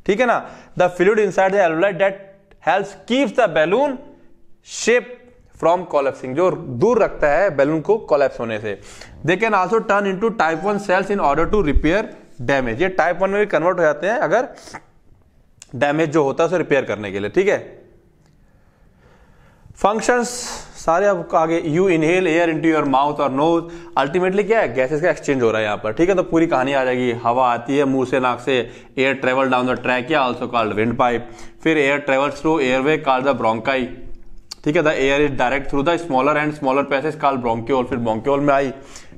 ठीक है ना the fluid inside the alveoli that help keep the balloon shape from collapsing जो दूर रखता है बैलून को कॉलेप्स होने से they can also turn into type one cells in order to repair damage ये टाइप वन में भी कन्वर्ट हो जाते हैं अगर डैमेज जो होता है उसे रिपेयर करने के लिए ठीक है फंक्शंस सारे अब आगे you inhale air into your mouth और नोज अल्टीमेटली क्या है गैसेस का एक्सचेंज हो रहा है यहाँ पर ठीक है तो पूरी कहानी आ जाएगी हवा आती है मुंह से नाक से air travel down the track या ऑल्सो कॉल्ड विंड पाइप फिर air travels through airway called the bronchi ठीक है the air is direct through the smaller and smaller passage call bronchiole फिर ब्रोंक्योल में आई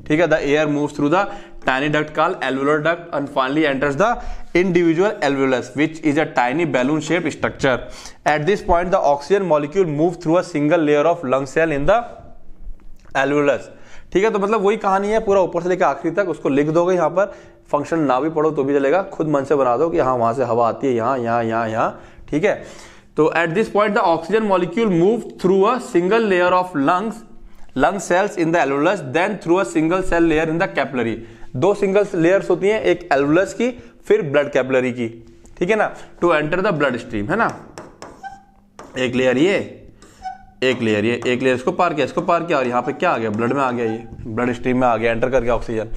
ठीक है the air move through the tiny duct call alveolar duct and finally enters the individual alveolus which is a tiny balloon shape structure at this point the oxygen molecule move through a single layer of lung cell in the alveolus ठीक है तो मतलब वही कहानी है पूरा ऊपर से लेकर आखिरी तक उसको लिख दोगे यहाँ पर फंक्शन ना भी पढ़ो तो भी चलेगा खुद मन से बना दो कि हाँ वहां से हवा आती है यहाँ यहाँ यहाँ यहाँ ठीक है तो at this point the oxygen molecule move through a single layer of lungs lung cells in the alveolus then through a single cell layer in the capillary दो सिंगल लेयर्स होती हैं एक एलवलस की फिर ब्लड कैपलरी की ठीक है ना to enter the blood stream है ना एक लेयर ये एक लेयर ये एक लेयर इसको पार किया इसको पार किया और यहाँ पे क्या आ गया ब्लड में आ गया ये ब्लड स्ट्रीम में आ गया एंटर कर गया oxygen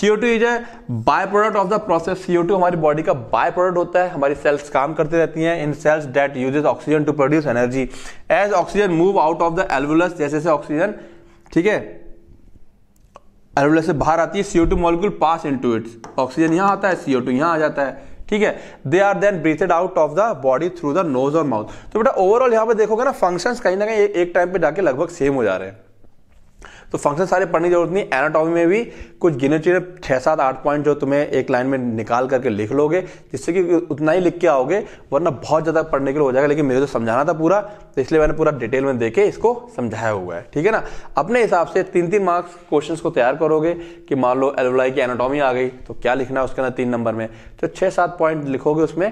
CO two is a by product of the process CO two हमारी बॉडी का बाय प्रोडक्ट होता है हमारी सेल्स काम करती रहती हैं in cells that uses oxygen to produce energy as oxygen move out of the alveolus जैसे जैसे ऑक्सीजन ठीक है एल्वुलस से बाहर आती है CO two molecule pass into its oxygen यहाँ आता है सीओ टू यहाँ आ जाता है ठीक है they are then breathed out of the body through the nose और माउथ तो बेटा ओवरऑल यहाँ पे देखोगे ना फंक्शंस कहीं ना कहीं एक टाइम पे जाके लगभग सेम हो जा रहे हैं तो फंक्शन सारे पढ़ने की जरूरत नहीं एनाटॉमी में भी कुछ गिने चुने छः सात आठ पॉइंट जो तुम्हें एक लाइन में निकाल करके लिख लोगे जिससे कि उतना ही लिख के आओगे वरना बहुत ज़्यादा पढ़ने के लिए हो जाएगा लेकिन मेरे तो समझाना था पूरा तो इसलिए मैंने पूरा डिटेल में देखे इसको समझाया हुआ है ठीक है ना अपने हिसाब से तीन तीन मार्क्स क्वेश्चन को तैयार करोगे कि मान लो एलवलाई की एनाटॉमी आ गई तो क्या लिखना है उसके अंदर तीन नंबर में तो छः सात पॉइंट लिखोगे उसमें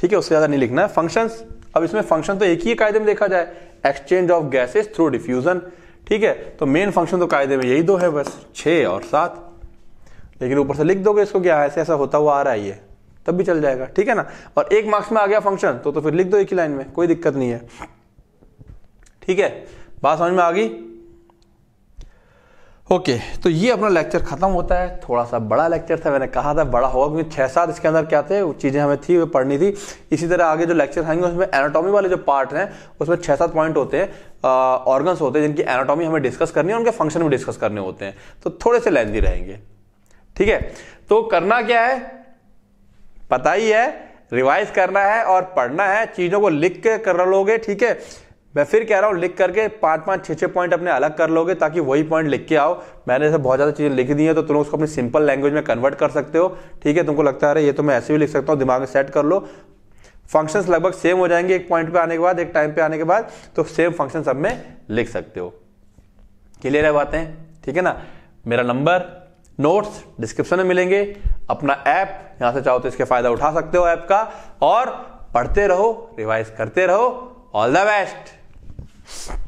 ठीक है उससे ज़्यादा नहीं लिखना है फंक्शंस अब इसमें फंक्शन तो एक ही कायदे में देखा जाए exchange of gases through diffusion ठीक है तो मेन फंक्शन तो कायदे में यही दो है बस छः और सात लेकिन ऊपर से लिख दोगे इसको क्या ऐसे ऐसा होता हुआ आ रहा है ये तब भी चल जाएगा ठीक है ना और एक मार्क्स में आ गया फंक्शन तो तो फिर लिख दो एक ही लाइन में कोई दिक्कत नहीं है ठीक है बात समझ में आ गई ओके तो ये अपना लेक्चर खत्म होता है थोड़ा सा बड़ा लेक्चर था मैंने कहा था बड़ा होगा क्योंकि छह सात इसके अंदर क्या थे चीज़ें हमें थी वो पढ़नी थी इसी तरह आगे जो लेक्चर आएंगे उसमें एनाटॉमी वाले जो पार्ट हैं उसमें छह सात पॉइंट होते हैं ऑर्गन्स होते हैं जिनकी एनाटॉमी हमें डिस्कस करनी है उनके फंक्शन भी डिस्कस करने होते हैं तो थोड़े से लेंथी रहेंगे ठीक है तो करना क्या है पता ही है रिवाइज करना है और पढ़ना है चीज़ों को लिख के कर लोगे ठीक है मैं फिर कह रहा हूं लिख करके पांच पांच छह छह पॉइंट अपने अलग कर लोगे ताकि वही पॉइंट लिख के आओ मैंने ऐसे बहुत ज़्यादा चीज़ें लिख दी हैं तो तुम उसको अपनी सिंपल लैंग्वेज में कन्वर्ट कर सकते हो ठीक है तुमको लगता है ये तो मैं ऐसे भी लिख सकता हूं दिमाग में सेट कर लो फंक्शंस लगभग सेम हो जाएंगे एक पॉइंट पे आने के बाद एक टाइम पे आने के बाद तो सेम फंक्शन सब में लिख सकते हो क्लियर है बातें ठीक है ना मेरा नंबर नोट्स डिस्क्रिप्शन में मिलेंगे अपना ऐप यहां से चाहो तो इसके फायदा उठा सकते हो ऐप का और पढ़ते रहो रिवाइज करते रहो ऑल द बेस्ट